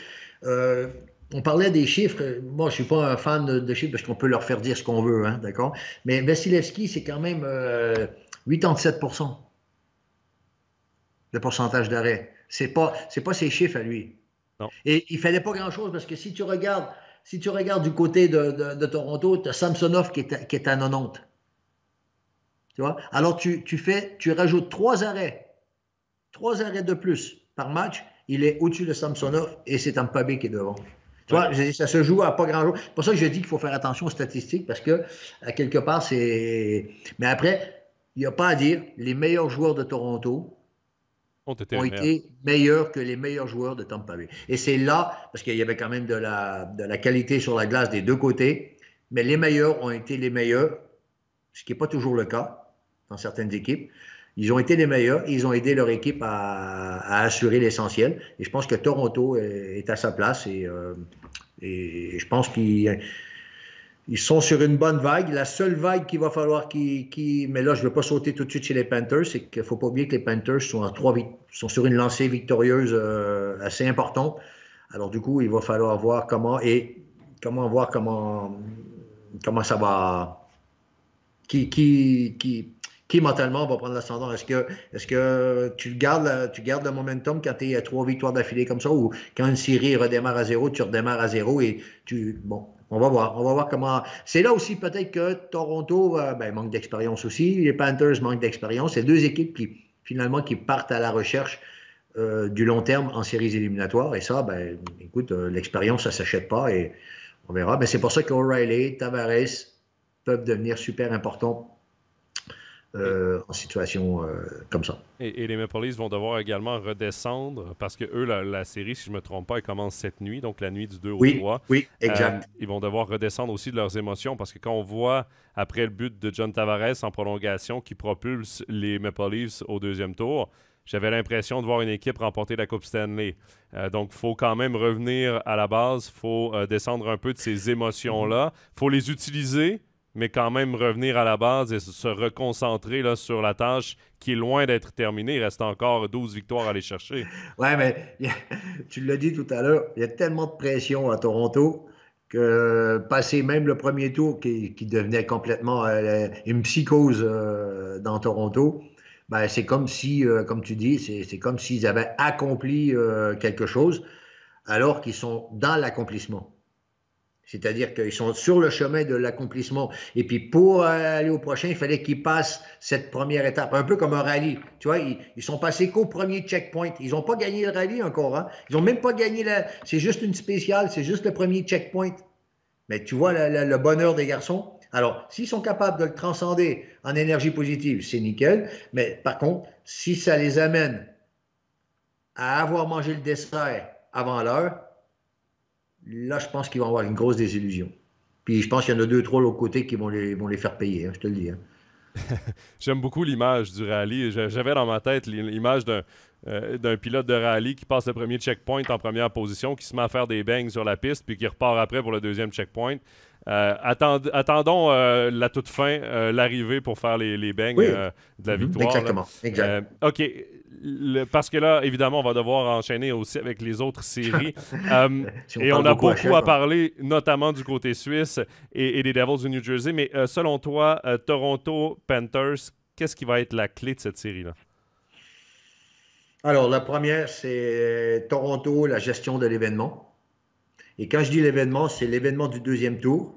on parlait des chiffres. Moi, je ne suis pas un fan de, chiffres parce qu'on peut leur faire dire ce qu'on veut, hein, d'accord? Mais Vasilevski, c'est quand même 87 le pourcentage d'arrêt. Ce n'est pas, pas ses chiffres à lui. Et il ne fallait pas grand-chose parce que si tu regardes, si tu regardes du côté de, Toronto, tu as Samsonov qui est, à, 90. Tu vois? Alors tu, fais, tu rajoutes trois arrêts, trois arrêts de plus par match. Il est au-dessus de Samsonov et c'est un Bay qui est devant. Tu vois, ça se joue à pas grand-chose. C'est pour ça que je dis qu'il faut faire attention aux statistiques parce que, à quelque part, c'est. Mais après, il n'y a pas à dire, les meilleurs joueurs de Toronto, ont été, meilleurs que les meilleurs joueurs de Tampa Bay. Et c'est là, parce qu'il y avait quand même de la, qualité sur la glace des deux côtés, mais les meilleurs ont été les meilleurs, ce qui n'est pas toujours le cas dans certaines équipes. Ils ont été les meilleurs, ils ont aidé leur équipe à, assurer l'essentiel. Et je pense que Toronto est, à sa place et, euh, et je pense qu'il ils sont sur une bonne vague. La seule vague qu'il va falloir qui... mais là, je ne veux pas sauter tout de suite chez les Panthers. C'est qu'il ne faut pas oublier que les Panthers sont, à trois, sont sur une lancée victorieuse euh, assez importante. Alors, du coup, il va falloir voir comment. Et comment voir comment. Comment ça va. Qui, qui, qui, mentalement va prendre l'ascendant? Est-ce que, est que tu, gardes, tu gardes le momentum quand tu es à trois victoires d'affilée comme ça ou quand une série redémarre à zéro, tu redémarres à zéro et tu. Bon, on va voir. On va voir comment. C'est là aussi peut-être que Toronto euh, ben, manque d'expérience aussi. Les Panthers manquent d'expérience. C'est deux équipes qui, finalement, qui partent à la recherche euh, du long terme en séries éliminatoires. Et ça, ben, écoute, euh, l'expérience, ça s'achète pas et on verra. Mais c'est pour ça que O'Reilly, Tavares peuvent devenir super importants euh, en situation euh, comme ça. Et, les Maple Leafs vont devoir également redescendre parce que eux, la, série, si je ne me trompe pas, elle commence cette nuit, donc la nuit du 2 au 3. Oui, exact. Euh, ils vont devoir redescendre aussi de leurs émotions parce que quand on voit après le but de John Tavares en prolongation qui propulse les Maple Leafs au deuxième tour, j'avais l'impression de voir une équipe remporter la Coupe Stanley. donc, il faut quand même revenir à la base, il faut descendre un peu de ces émotions-là, il faut les utiliser, mais quand même revenir à la base et se reconcentrer sur la tâche qui est loin d'être terminée. Il reste encore 12 victoires à aller chercher. Oui, mais tu l'as dit tout à l'heure, il y a tellement de pression à Toronto que passer même le premier tour qui, devenait complètement euh, une psychose euh, dans Toronto, ben, c'est comme si, euh, comme tu dis, c'est comme s'ils avaient accompli quelque chose alors qu'ils sont dans l'accomplissement. C'est-à-dire qu'ils sont sur le chemin de l'accomplissement. Et puis pour euh, aller au prochain, il fallait qu'ils passent cette première étape, un peu comme un rallye. Tu vois, ils, sont passés qu'au premier checkpoint. Ils n'ont pas gagné le rallye encore. Hein. Ils n'ont même pas gagné la... C'est juste une spéciale, c'est juste le premier checkpoint. Mais tu vois le bonheur des garçons. Alors, s'ils sont capables de le transcender en énergie positive, c'est nickel. Mais par contre, si ça les amène à avoir mangé le dessert avant l'heure, là, je pense qu'ils vont avoir une grosse désillusion. Puis je pense qu'il y en a deux, trois l'autre côté qui vont les, les faire payer, hein, je te le dis. Hein. J'aime beaucoup l'image du rallye. J'avais dans ma tête l'image euh, d'un pilote de rallye qui passe le premier checkpoint en première position, qui se met à faire des bangs sur la piste, puis qui repart après pour le deuxième checkpoint. Euh, attendons euh, la toute fin, l'arrivée pour faire les, les bangs de la mm-hmm. victoire. Exactement. OK le, parce que là, évidemment, on va devoir enchaîner aussi avec les autres séries. Euh, et on a beaucoup, à, hein. parler, notamment du côté suisse et, des Devils du New Jersey. Mais euh, selon toi, euh, Toronto Panthers, qu'est-ce qui va être la clé de cette série-là? Alors, la première, c'est Toronto, la gestion de l'événement. Et quand je dis l'événement, c'est l'événement du deuxième tour,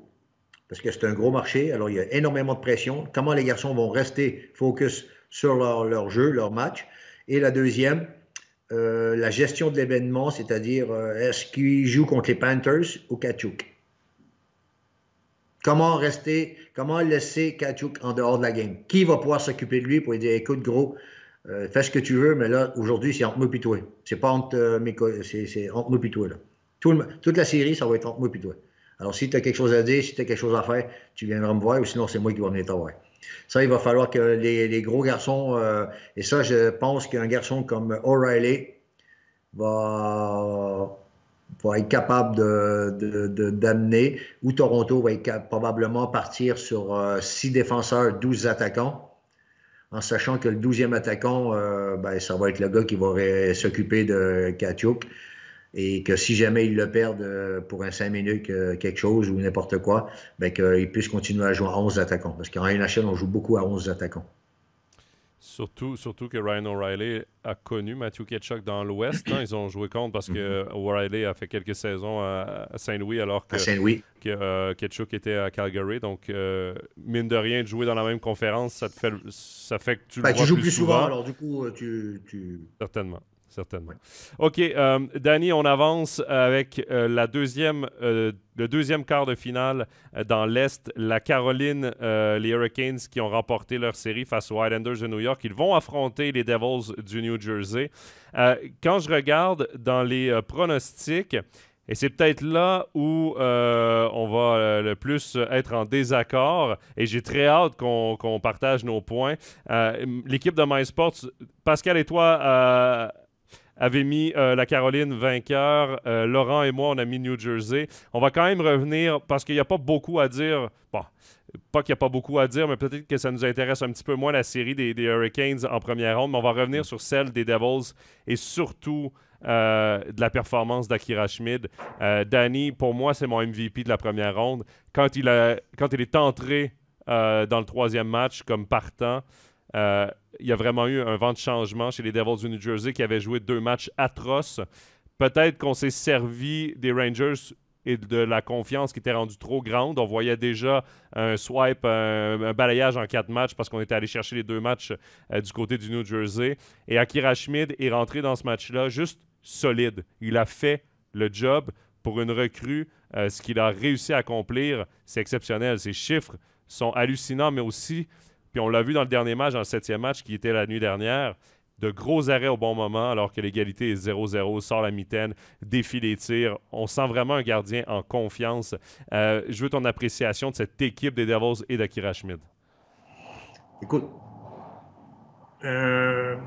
parce que c'est un gros marché. Alors, il y a énormément de pression. Comment les garçons vont rester focus sur leur, leur jeu, leur match. Et la deuxième, euh, la gestion de l'événement, c'est-à-dire euh, est-ce qu'il joue contre les Panthers ou Kachuk? Comment rester, comment laisser Kachuk en dehors de la game? Qui va pouvoir s'occuper de lui pour lui dire écoute, gros, euh, fais ce que tu veux, mais là, aujourd'hui, c'est entre moi et C'est pas entre, mes c'est, moi toute la série, ça va être entre moi et Alors, si tu as quelque chose à dire, si tu as quelque chose à faire, tu viendras me voir ou sinon, c'est moi qui vais venir te voir. Ça, il va falloir que les, gros garçons, euh, et ça, je pense qu'un garçon comme O'Reilly va, être capable d'amener, de, ou Toronto va probablement partir sur 6 euh, défenseurs, 12 attaquants, en sachant que le 12e attaquant, euh, ben, ça va être le gars qui va s'occuper de Katiuk et que si jamais ils le perdent euh, pour un 5 minutes, euh, quelque chose ou n'importe quoi, ben qu'ils puissent continuer à jouer à 11 attaquants. Parce qu'en NHL, on joue beaucoup à 11 attaquants. Surtout, surtout que Ryan O'Reilly a connu Matthew Ketchuk dans l'Ouest. Hein. Ils ont joué contre parce que mm-hmm. O'Reilly a fait quelques saisons à, Saint-Louis alors que, euh, Ketchuk était à Calgary. Donc, mine de rien, de jouer dans la même conférence, ça, te fait, ça fait que tu ben, le vois Tu joues plus, souvent, souvent, alors du coup, tu... tu... Certainement certainement. OK, euh, Danny, on avance avec euh, la deuxième, euh, le deuxième quart de finale dans l'Est. La Caroline, les Hurricanes qui ont remporté leur série face aux Islanders de New York. Ils vont affronter les Devils du New Jersey. quand je regarde dans les pronostics, et c'est peut-être là où on va le plus être en désaccord. Et j'ai très hâte qu'on partage nos points. L'équipe de MySports, Pascal et toi, avait mis euh, la Caroline vainqueur. Euh, Laurent et moi, on a mis New Jersey. On va quand même revenir parce qu'il n'y a pas beaucoup à dire. Bon, pas qu'il n'y a pas beaucoup à dire, mais peut-être que ça nous intéresse un petit peu moins la série des, Hurricanes en première ronde. Mais on va revenir sur celle des Devils et surtout euh, de la performance d'Akira Schmid. Danny, pour moi, c'est mon MVP de la première ronde. Quand il, a, quand il est entré dans le troisième match comme partant, euh, il y a vraiment eu un vent de changement chez les Devils du New Jersey qui avaient joué deux matchs atroces. Peut-être qu'on s'est servi des Rangers et de la confiance qui était rendue trop grande. On voyait déjà un swipe, un, balayage en quatre matchs parce qu'on était allé chercher les deux matchs euh, du côté du New Jersey. Et Akira Schmid est rentré dans ce match-là juste solide. Il a fait le job pour une recrue. Euh, ce qu'il a réussi à accomplir, c'est exceptionnel. Ses chiffres sont hallucinants, mais aussi puis on l'a vu dans le dernier match, dans le septième match qui était la nuit dernière de gros arrêts au bon moment, alors que l'égalité est 0-0, sort la mitaine, défie les tirs. On sent vraiment un gardien en confiance. Euh, je veux ton appréciation de cette équipe des Devils et d'Akira Schmid. Écoute, euh,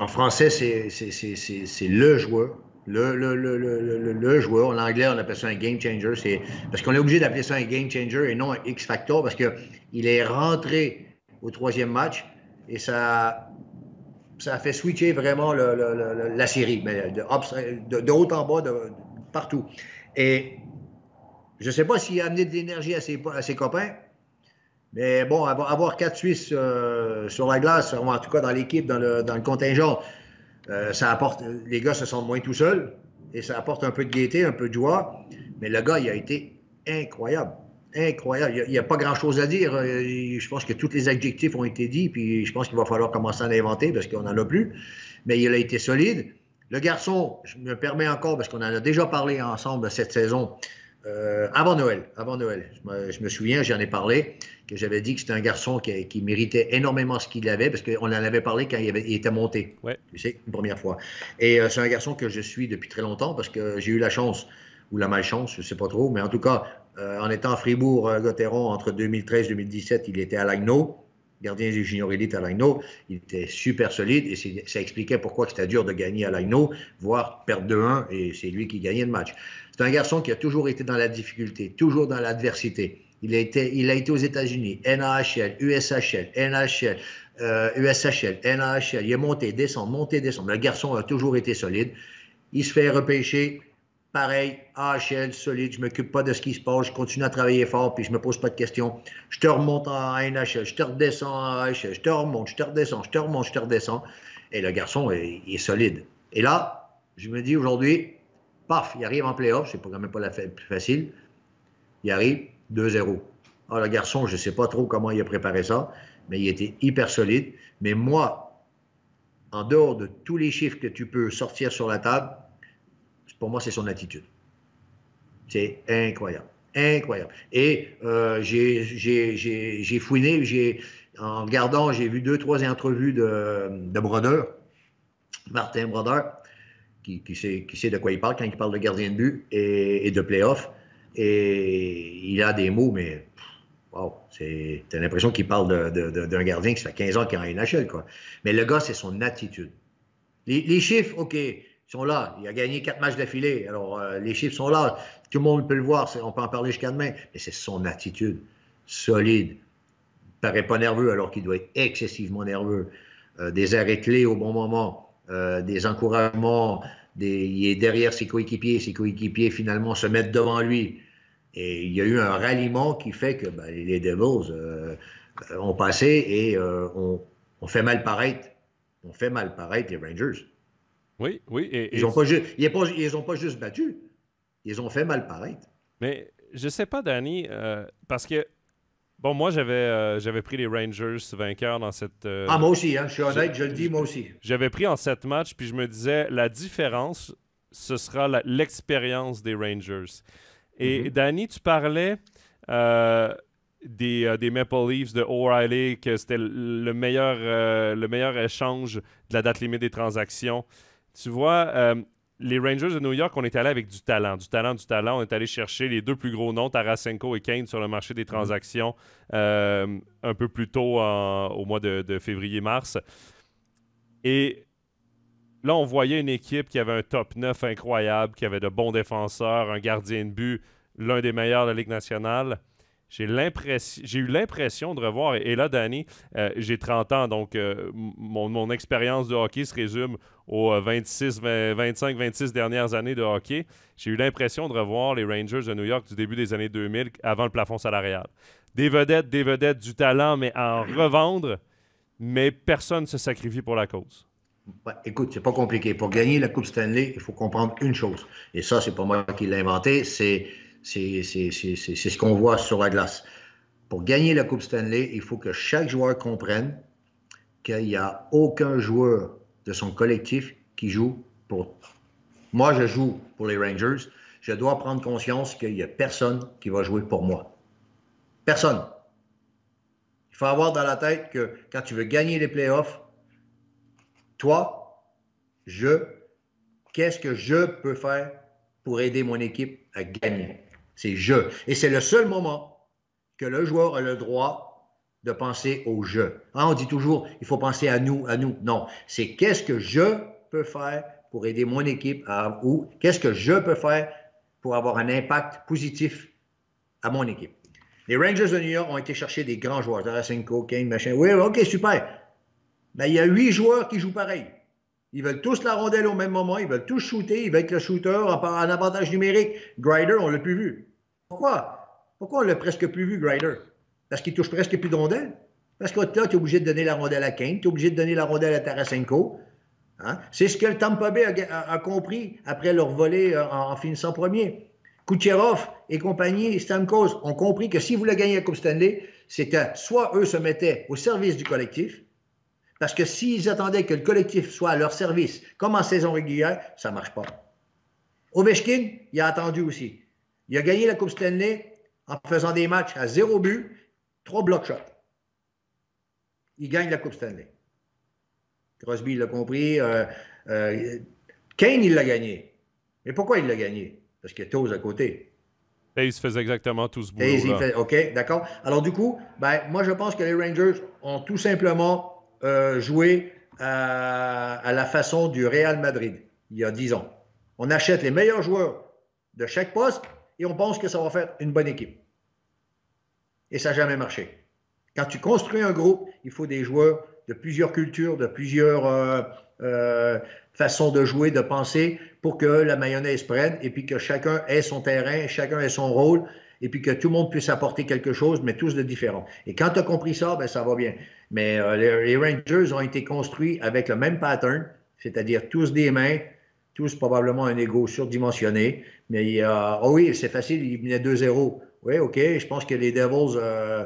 en français, c'est le joueur. Le, le, le, joueur. En anglais, on appelle ça un game changer. Parce qu'on est obligé d'appeler ça un game changer et non un X-factor parce qu'il est rentré au troisième match et ça, ça a fait switcher vraiment la série, ben, de, haut en bas, de, partout. Et je ne sais pas s'il a amené de l'énergie à ses, ses copains, mais bon, avoir quatre Suisses euh, sur la glace, en tout cas dans l'équipe, dans le, contingent, euh, ça apporte, les gars se sentent moins tout seuls et ça apporte un peu de gaieté, un peu de joie. Mais le gars, il a été incroyable. Incroyable. Il n'y a, pas grand-chose à dire. Euh, je pense que tous les adjectifs ont été dits, puis je pense qu'il va falloir commencer à l'inventer parce qu'on n'en a plus. Mais il a été solide. Le garçon, je me permets encore, parce qu'on en a déjà parlé ensemble cette saison, euh, avant Noël. Avant Noël. Je me, souviens, j'en ai parlé, que j'avais dit que c'était un garçon qui, méritait énormément ce qu'il avait, parce qu'on en avait parlé quand il, était monté. Ouais. Tu sais, une première fois. Et euh, c'est un garçon que je suis depuis très longtemps, parce que j'ai eu la chance ou la malchance, je ne sais pas trop, mais en tout cas, euh, en étant à Fribourg-Gotteron euh, entre 2013-2017, il était à Lagno, gardien du junior élite à Lagno. Il était super solide et ça expliquait pourquoi c'était dur de gagner à Lagno, voire perdre 2-1 et c'est lui qui gagnait le match. C'est un garçon qui a toujours été dans la difficulté, toujours dans l'adversité. Il a été, aux États-Unis, NHL, USHL, NHL, USHL, euh, NHL. Il est monté, descend, monté, descend. Le garçon a toujours été solide. Il se fait repêcher pareil, AHL, solide, je m'occupe pas de ce qui se passe, je continue à travailler fort, puis je me pose pas de questions. Je te remonte en NHL, je te redescends en AHL, je te remonte, je te redescends, je te remonte, je te redescends. Et le garçon est, est solide. Et là, je me dis aujourd'hui, paf, il arrive en playoff, c'est quand même pas la plus facile. Il arrive 2-0. Ah, le garçon, je sais pas trop comment il a préparé ça, mais il était hyper solide. Mais moi, en dehors de tous les chiffres que tu peux sortir sur la table, pour moi, c'est son attitude. C'est incroyable. Incroyable. Et euh, j'ai fouiné, en regardant, j'ai vu deux, trois entrevues de, de Brodeur, Martin Brodeur, qui, sait, de quoi il parle quand il parle de gardien de but et, de playoff. Et il a des mots, mais wow, t'as l'impression qu'il parle d'un gardien qui fait 15 ans qu'il est en NHL. Quoi. Mais le gars, c'est son attitude. les, chiffres, OK, ils sont là. Il a gagné quatre matchs d'affilée. Alors, euh, les chiffres sont là. Tout le monde peut le voir. On peut en parler jusqu'à demain. Mais c'est son attitude solide. Il paraît pas nerveux alors qu'il doit être excessivement nerveux. Euh, des arrêts clés au bon moment, euh, des encouragements. Il est derrière ses coéquipiers. Ses coéquipiers, finalement, se mettent devant lui. Et il y a eu un ralliement qui fait que ben, les Devils ont passé et on, on fait mal paraître. On fait mal paraître les Rangers. Oui, oui. Ils n'ont pas, juste battu, ils ont fait mal paraître. Mais je sais pas, Danny, euh, parce que, bon, moi, j'avais euh, j'avais pris les Rangers vainqueurs dans cette. Euh, ah, moi aussi, hein, je suis honnête, je le dis, moi aussi. J'avais pris en sept matchs, puis je me disais, la différence, ce sera l'expérience des Rangers. Et mm-hmm. Danny, tu parlais. Des, des, Maple Leafs de O'Reilly, que c'était le meilleur, le meilleur échange de la date limite des transactions. Tu vois, euh, les Rangers de New York, on est allé avec du talent, du talent, du talent. On est allé chercher les deux plus gros noms, Tarasenko et Kane, sur le marché des mhm. transactions euh, un peu plus tôt au mois de, de février-mars. Et là, on voyait une équipe qui avait un top 9 incroyable, qui avait de bons défenseurs, un gardien de but, l'un des meilleurs de la Ligue nationale. J'ai eu l'impression de revoir, et, là, Danny, euh, j'ai 30 ans, donc euh, mon, expérience de hockey se résume aux 26, 25, 26 dernières années de hockey. J'ai eu l'impression de revoir les Rangers de New York du début des années 2000, avant le plafond salarial. Des vedettes, des vedettes, du talent, mais à en revendre, mais personne ne se sacrifie pour la cause. Écoute, bah, écoute, c'est pas compliqué. Pour gagner la Coupe Stanley, il faut comprendre une chose. Et ça, c'est pas moi qui l'ai inventé, c'est c'est ce qu'on voit sur la glace. Pour gagner la Coupe Stanley, il faut que chaque joueur comprenne qu'il n'y a aucun joueur de son collectif qui joue pour. Moi, je joue pour les Rangers. Je dois prendre conscience qu'il n'y a personne qui va jouer pour moi. Personne. Il faut avoir dans la tête que quand tu veux gagner les playoffs, toi, je, qu'est-ce que je peux faire pour aider mon équipe à gagner? c'est je. Et c'est le seul moment que le joueur a le droit de penser au je. Ah, on dit toujours, il faut penser à nous, à nous. Non, c'est qu'est-ce que je peux faire pour aider mon équipe à, ou qu'est-ce que je peux faire pour avoir un impact positif à mon équipe. Les Rangers de New York ont été chercher des grands joueurs, Tarasenko, Kane, machin. Oui, OK, super. Mais il y a huit joueurs qui jouent pareil. Ils veulent tous la rondelle au même moment, ils veulent tous shooter, ils veulent être le shooter en, avantage numérique. Grider, on l'a plus vu. Pourquoi? Pourquoi on l'a presque plus vu, Grider? Parce qu'il touche presque plus de rondelles. Parce que là, tu es obligé de donner la rondelle à Kane, tu es obligé de donner la rondelle à Tarasenko. Hein? C'est ce que le Tampa Bay a, compris après leur volée euh, en, finissant premier. Kucherov et compagnie, Stamkos, ont compris que s'ils voulaient gagner la Coupe Stanley, c'était soit eux se mettaient au service du collectif, parce que s'ils attendaient que le collectif soit à leur service, comme en saison régulière, ça ne marche pas. Ovechkin, il a attendu aussi. Il a gagné la Coupe Stanley en faisant des matchs à zéro but, trois block shots. Il gagne la Coupe Stanley. Crosby, l'a compris. Euh, euh, Kane, il l'a gagné. Mais pourquoi il l'a gagné? Parce qu'il y a à côté. Et se faisait exactement tout ce boulot. OK, d'accord. Alors, du coup, ben, moi, je pense que les Rangers ont tout simplement euh, joué à, à la façon du Real Madrid il y a dix ans. On achète les meilleurs joueurs de chaque poste et on pense que ça va faire une bonne équipe. Et ça n'a jamais marché. Quand tu construis un groupe, il faut des joueurs de plusieurs cultures, de plusieurs euh, euh, façons de jouer, de penser, pour que la mayonnaise prenne et puis que chacun ait son terrain, chacun ait son rôle et puis que tout le monde puisse apporter quelque chose, mais tous de différents. Et quand tu as compris ça, ben, ça va bien. Mais euh, les Rangers ont été construits avec le même pattern, c'est-à-dire tous des mains, tous probablement un ego surdimensionné. Mais il ah euh, oh oui, c'est facile, il venait 2-0. Oui, OK, je pense que les Devils, euh,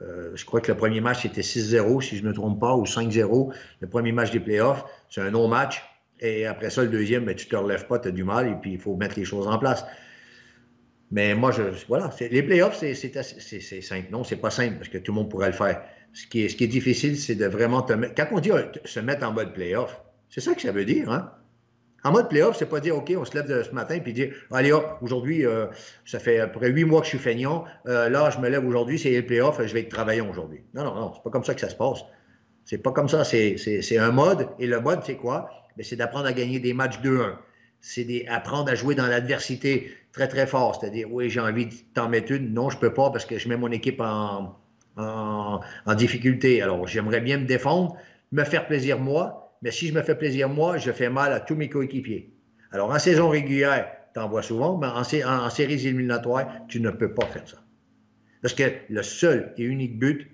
euh, je crois que le premier match c'était 6-0, si je ne me trompe pas, ou 5-0, le premier match des playoffs. C'est un autre match Et après ça, le deuxième, mais ben, tu ne te relèves pas, tu as du mal, et puis il faut mettre les choses en place. Mais moi, je, voilà, les playoffs, c'est simple. Non, c'est pas simple parce que tout le monde pourrait le faire. Ce qui est, ce qui est difficile, c'est de vraiment te mettre. Quand on dit se mettre en mode playoff, c'est ça que ça veut dire. Hein? En mode playoff, c'est pas dire, OK, on se lève de ce matin puis dire, allez hop, aujourd'hui, euh, ça fait à peu près huit mois que je suis feignant. Euh, là, je me lève aujourd'hui, c'est les playoffs, je vais être travaillant aujourd'hui. Non, non, non, c'est pas comme ça que ça se passe. C'est pas comme ça. C'est un mode. Et le mode, c'est quoi? Ben, c'est d'apprendre à gagner des matchs 2-1. C'est d'apprendre à jouer dans l'adversité très, très fort. C'est-à-dire, oui, j'ai envie de t'en mettre une. Non, je peux pas parce que je mets mon équipe en, en difficulté. Alors, j'aimerais bien me défendre, me faire plaisir moi, mais si je me fais plaisir moi, je fais mal à tous mes coéquipiers. Alors, en saison régulière, tu en vois souvent, mais en, en, séries éliminatoires, tu ne peux pas faire ça. Parce que le seul et unique but,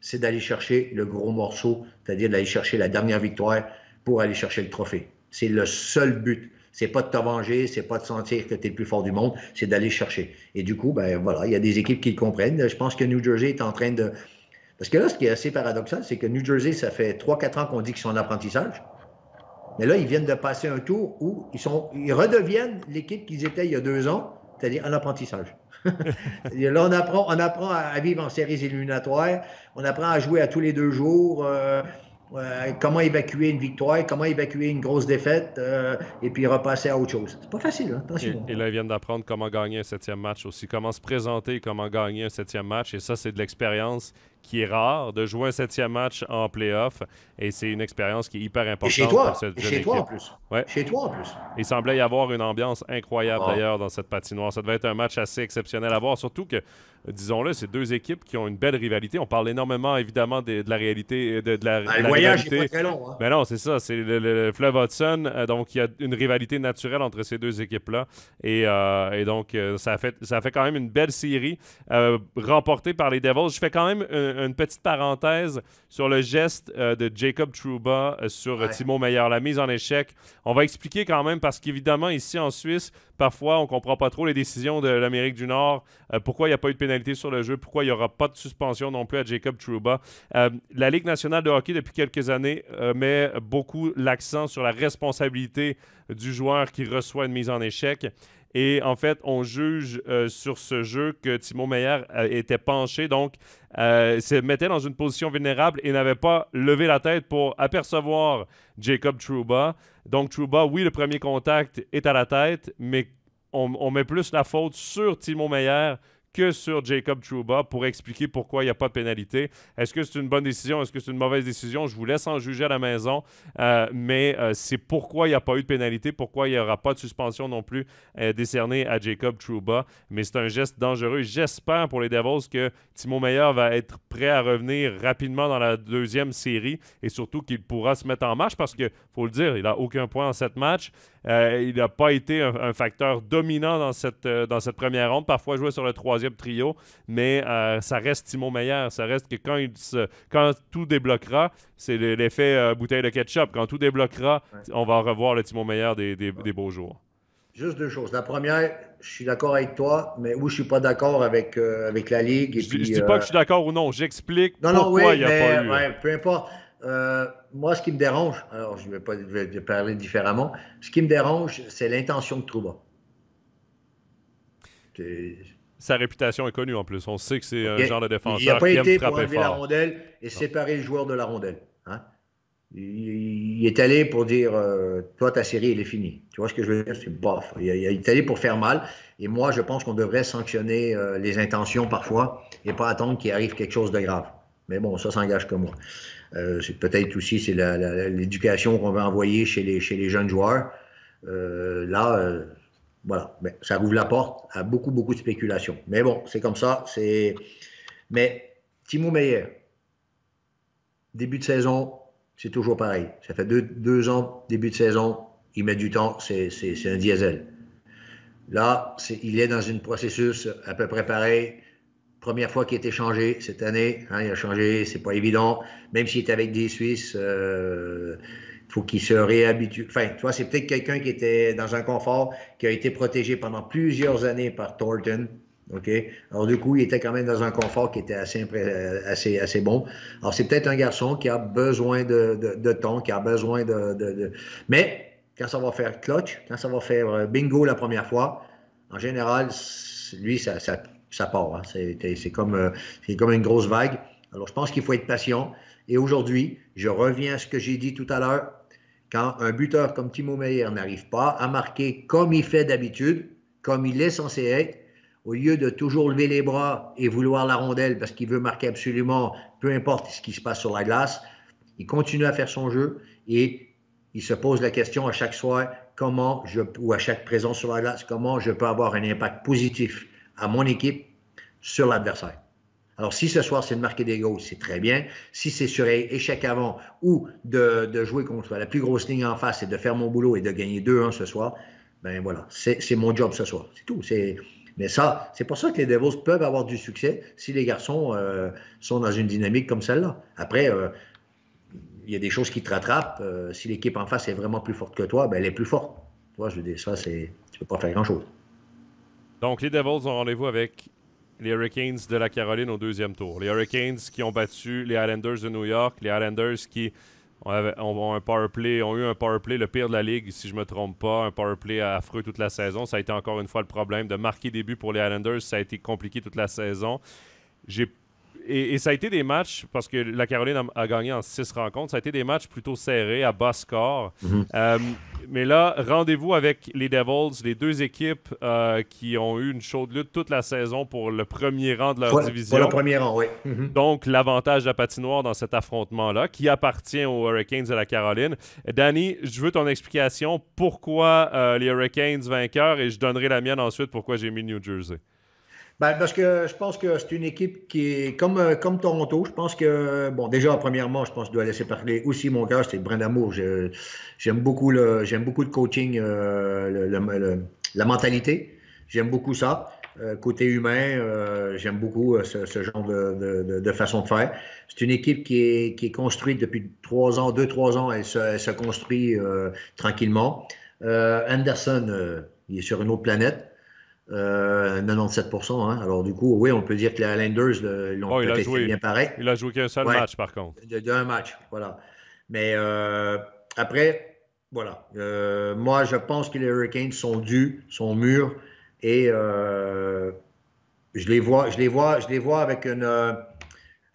c'est d'aller chercher le gros morceau, c'est-à-dire d'aller chercher la dernière victoire pour aller chercher le trophée. C'est le seul but. C'est pas de te venger, c'est pas de sentir que tu es le plus fort du monde, c'est d'aller chercher. Et du coup, ben voilà, il y a des équipes qui le comprennent. Je pense que New Jersey est en train de, parce que là, ce qui est assez paradoxal, c'est que New Jersey, ça fait 3-4 ans qu'on dit qu'ils sont en apprentissage. Mais là, ils viennent de passer un tour où ils, sont, ils redeviennent l'équipe qu'ils étaient il y a deux ans, c'est-à-dire en apprentissage. là, on apprend, on apprend à vivre en séries éliminatoires, on apprend à jouer à tous les deux jours, euh, euh, comment évacuer une victoire, comment évacuer une grosse défaite, euh, et puis repasser à autre chose. C'est pas facile, hein, attention. et, là, ils viennent d'apprendre comment gagner un septième match aussi, comment se présenter, comment gagner un septième match, et ça, c'est de l'expérience qui est rare, de jouer un septième match en playoff. Et c'est une expérience qui est hyper importante chez toi, En plus. Chez toi en plus. Il semblait y avoir une ambiance incroyable d'ailleurs dans cette patinoire. Ça devait être un match assez exceptionnel à voir, surtout que, disons-le, c'est deux équipes qui ont une belle rivalité. On parle énormément évidemment de, la réalité, euh, de, la, ah, le voyage très long. Hein. Mais non, c'est ça, c'est le, fleuve Hudson. Euh, donc il y a une rivalité naturelle entre ces deux équipes-là. Et, euh, donc ça a, fait, ça fait quand même une belle série remportée par les Devils. Je fais quand même une petite parenthèse sur le geste euh, de Jacob Trouba euh, sur euh, Timo Meyer, la mise en échec. On va expliquer quand même parce qu'évidemment, ici en Suisse, parfois, on ne comprend pas trop les décisions de l'Amérique du Nord, pourquoi il n'y a pas eu de pénalité sur le jeu, pourquoi il n'y aura pas de suspension non plus à Jacob Trouba. la Ligue nationale de hockey, depuis quelques années, met beaucoup l'accent sur la responsabilité du joueur qui reçoit une mise en échec. Et en fait, on juge euh, sur ce jeu que Timo Meyer euh, était penché, donc euh, se mettait dans une position vulnérable et n'avait pas levé la tête pour apercevoir Jacob Trouba. Donc Trouba, oui, le premier contact est à la tête, mais on, on met plus la faute sur Timo Meyer que sur Jacob Trouba pour expliquer pourquoi il n'y a pas de pénalité. Est-ce que c'est une bonne décision? Est-ce que c'est une mauvaise décision? Je vous laisse en juger à la maison, euh, mais euh, c'est pourquoi il n'y a pas eu de pénalité, pourquoi il n'y aura pas de suspension non plus euh, décernée à Jacob Trouba. Mais c'est un geste dangereux. J'espère pour les Devils que Timo Meyer va être prêt à revenir rapidement dans la deuxième série et surtout qu'il pourra se mettre en marche parce que, faut le dire, il n'a aucun point en cette match. il n'a pas été un, facteur dominant dans cette, dans cette première ronde. Parfois joué sur le troisième trio, mais euh, ça reste Timo Meyer. Ça reste que quand, il se, quand tout débloquera, c'est l'effet euh, bouteille de ketchup. Quand tout débloquera, on va revoir le Timo Meyer des, des, des, beaux jours. Juste deux choses. La première, je suis d'accord avec toi, mais où je suis pas d'accord avec, euh, avec la Ligue. je, ne dis pas que je suis d'accord ou non. J'explique pourquoi oui, il n'y a mais, peu importe. moi, ce qui me dérange, alors je ne vais pas parler différemment, ce qui me dérange, c'est l'intention de Trouba sa réputation est connue en plus. On sait que c'est un genre de défenseur il n'a pas été pour enlever la rondelle et séparer le joueur de la rondelle. Hein. Il, est allé pour dire euh, Toi, ta série, elle est finie. Tu vois ce que je veux dire C'est bof. Il, est allé pour faire mal. Et moi, je pense qu'on devrait sanctionner euh, les intentions parfois et pas attendre qu'il arrive quelque chose de grave. Mais bon, ça s'engage comme moi. Euh, c'est peut-être aussi c'est l'éducation qu'on va envoyer chez les, chez les jeunes joueurs. là, voilà, ça ouvre la porte à beaucoup, beaucoup de spéculation. Mais bon, c'est comme ça. C'est... Mais Timo Meyer, début de saison, c'est toujours pareil. Ça fait deux, ans, début de saison, il met du temps, c'est, un diesel. Là, il est dans un processus à peu près pareil. Première fois qu'il a été changé cette année, hein, il a changé, c'est pas évident. Même s'il était avec des Suisses, euh, faut qu'il se réhabitue. Enfin, tu vois, c'est peut-être quelqu'un qui était dans un confort, qui a été protégé pendant plusieurs années par Thornton. OK? Alors, du coup, il était quand même dans un confort qui était assez, euh, assez, assez bon. Alors, c'est peut-être un garçon qui a besoin de, de, temps, qui a besoin de, Mais quand ça va faire clutch, quand ça va faire euh, bingo la première fois, en général, lui, ça, part. Hein. C'est comme, euh, comme une grosse vague. Alors, je pense qu'il faut être patient. Et aujourd'hui, je reviens à ce que j'ai dit tout à l'heure quand un buteur comme Timo Meyer n'arrive pas à marquer comme il fait d'habitude, comme il est censé être, au lieu de toujours lever les bras et vouloir la rondelle parce qu'il veut marquer absolument, peu importe ce qui se passe sur la glace, il continue à faire son jeu et il se pose la question à chaque soir comment je, ou à chaque présence sur la glace, comment je peux avoir un impact positif à mon équipe sur l'adversaire. Alors, si ce soir, c'est de marquer des goals, c'est très bien. Si c'est sur échec avant ou de, jouer contre la plus grosse ligne en face et de faire mon boulot et de gagner 2-1 ce soir, ben voilà, c'est mon job ce soir. C'est tout. Mais ça, c'est pour ça que les Devils peuvent avoir du succès si les garçons euh, sont dans une dynamique comme celle-là. Après, euh, il y a des choses qui te rattrapent. Euh, si l'équipe en face est vraiment plus forte que toi, ben elle est plus forte. Toi, je veux dire, ça, c'est, tu peux pas faire grand-chose. Donc, les Devils ont rendez-vous avec les Hurricanes de la Caroline au deuxième tour. Les Hurricanes qui ont battu les Islanders de New York, les Islanders qui ont, un power play, ont eu un power play le pire de la ligue, si je ne me trompe pas, un power play affreux toute la saison. Ça a été encore une fois le problème de marquer des buts pour les Islanders. Ça a été compliqué toute la saison. J'ai et, ça a été des matchs, parce que la Caroline a, gagné en six rencontres, ça a été des matchs plutôt serrés, à bas score. Mm-hmm. Euh, mais là, rendez-vous avec les Devils, les deux équipes euh, qui ont eu une chaude lutte toute la saison pour le premier rang de leur division. le premier rang, oui. Mm-hmm. Mm-hmm. Donc, l'avantage de la patinoire dans cet affrontement-là, qui appartient aux Hurricanes de la Caroline. Danny, je veux ton explication pourquoi euh, les Hurricanes vainqueurs et je donnerai la mienne ensuite pourquoi j'ai mis New Jersey. Ben, parce que je pense que c'est une équipe qui est comme, euh, comme Toronto. Je pense que, bon, déjà, premièrement, je pense que je dois laisser parler aussi mon gars, c'est Brendamour. J'aime beaucoup, le, beaucoup le coaching, euh, la mentalité. J'aime beaucoup ça. Euh, côté humain, j'aime beaucoup ce, genre de, de, façon de faire. C'est une équipe qui est, qui est, construite depuis trois ans, deux, trois ans. Elle se, elle se construit tranquillement. Anderson, il est sur une autre planète. 97%. Euh, hein. Alors, du coup, oui, on peut dire que les Highlanders l'ont oh, bien pareil. Il a joué qu'un seul match, par contre. un match, voilà. Mais euh, après, voilà. Euh, moi, je pense que les Hurricanes sont dus, sont mûrs, et je, les vois, je, les vois, je les vois avec une,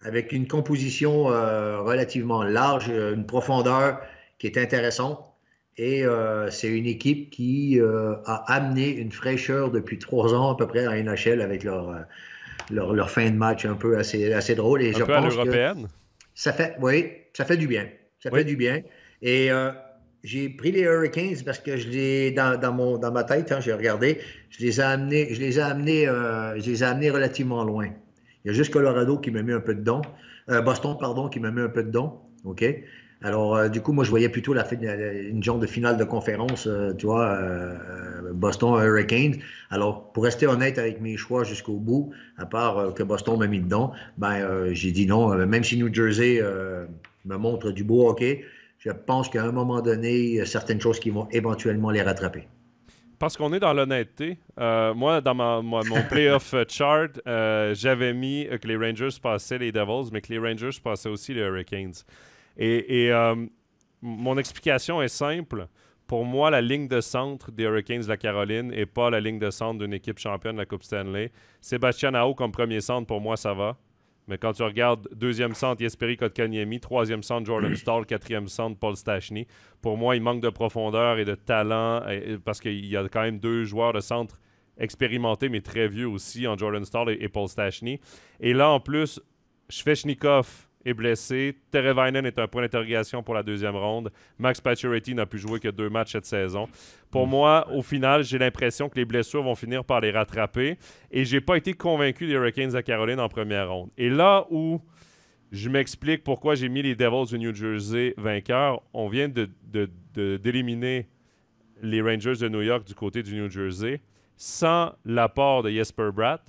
avec une composition relativement large, une profondeur qui est intéressante. Et euh, c'est une équipe qui euh, a amené une fraîcheur depuis trois ans à peu près à NHL avec euh, leur, fin de match un peu assez, drôle. Et à Ça fait, oui, ça fait du bien. Ça fait du bien. Et j'ai pris les Hurricanes parce que je les dans, mon dans ma tête, hein, j'ai regardé, je les ai amenés, je les ai amenés, les relativement loin. Il y a juste Colorado qui m'a mis un peu de Boston pardon qui m'a mis un peu de ok. Alors, euh, du coup, moi, je voyais plutôt la, euh, une genre de finale de conférence, euh, tu vois, Boston Hurricanes. Alors, pour rester honnête avec mes choix jusqu'au bout, à part que Boston m'a mis dedans, ben, j'ai dit non. Même si New Jersey me montre du beau hockey, je pense qu'à un moment donné, il y a certaines choses qui vont éventuellement les rattraper. Parce qu'on est dans l'honnêteté. moi, dans ma, mon playoff chart, j'avais mis que les Rangers passaient les Devils, mais que les Rangers passaient aussi les Hurricanes. Et, euh, mon explication est simple. Pour moi, la ligne de centre des Hurricanes de la Caroline n'est pas la ligne de centre d'une équipe championne de la Coupe Stanley. Sébastien Ao comme premier centre, pour moi, ça va. Mais quand tu regardes deuxième centre, Jesperi Kotkaniemi, troisième centre, Jordan Stahl, quatrième centre, Paul Stachny, pour moi, il manque de profondeur et de talent parce qu'il y a quand même deux joueurs de centre expérimentés, mais très vieux aussi, en Jordan Stahl et, Paul Stachny. Et là, en plus, Svechnikov est blessé. Terevainen est un point d'interrogation pour la deuxième ronde. Max Pacioretty n'a pu jouer que deux matchs cette saison. Pour mm. moi, au final, j'ai l'impression que les blessures vont finir par les rattraper. Et j'ai pas été convaincu des Hurricanes à Caroline en première ronde. Et là où je m'explique pourquoi j'ai mis les Devils du New Jersey vainqueurs, on vient d'éliminer de, les Rangers de New York du côté du New Jersey sans l'apport de Jesper Bratt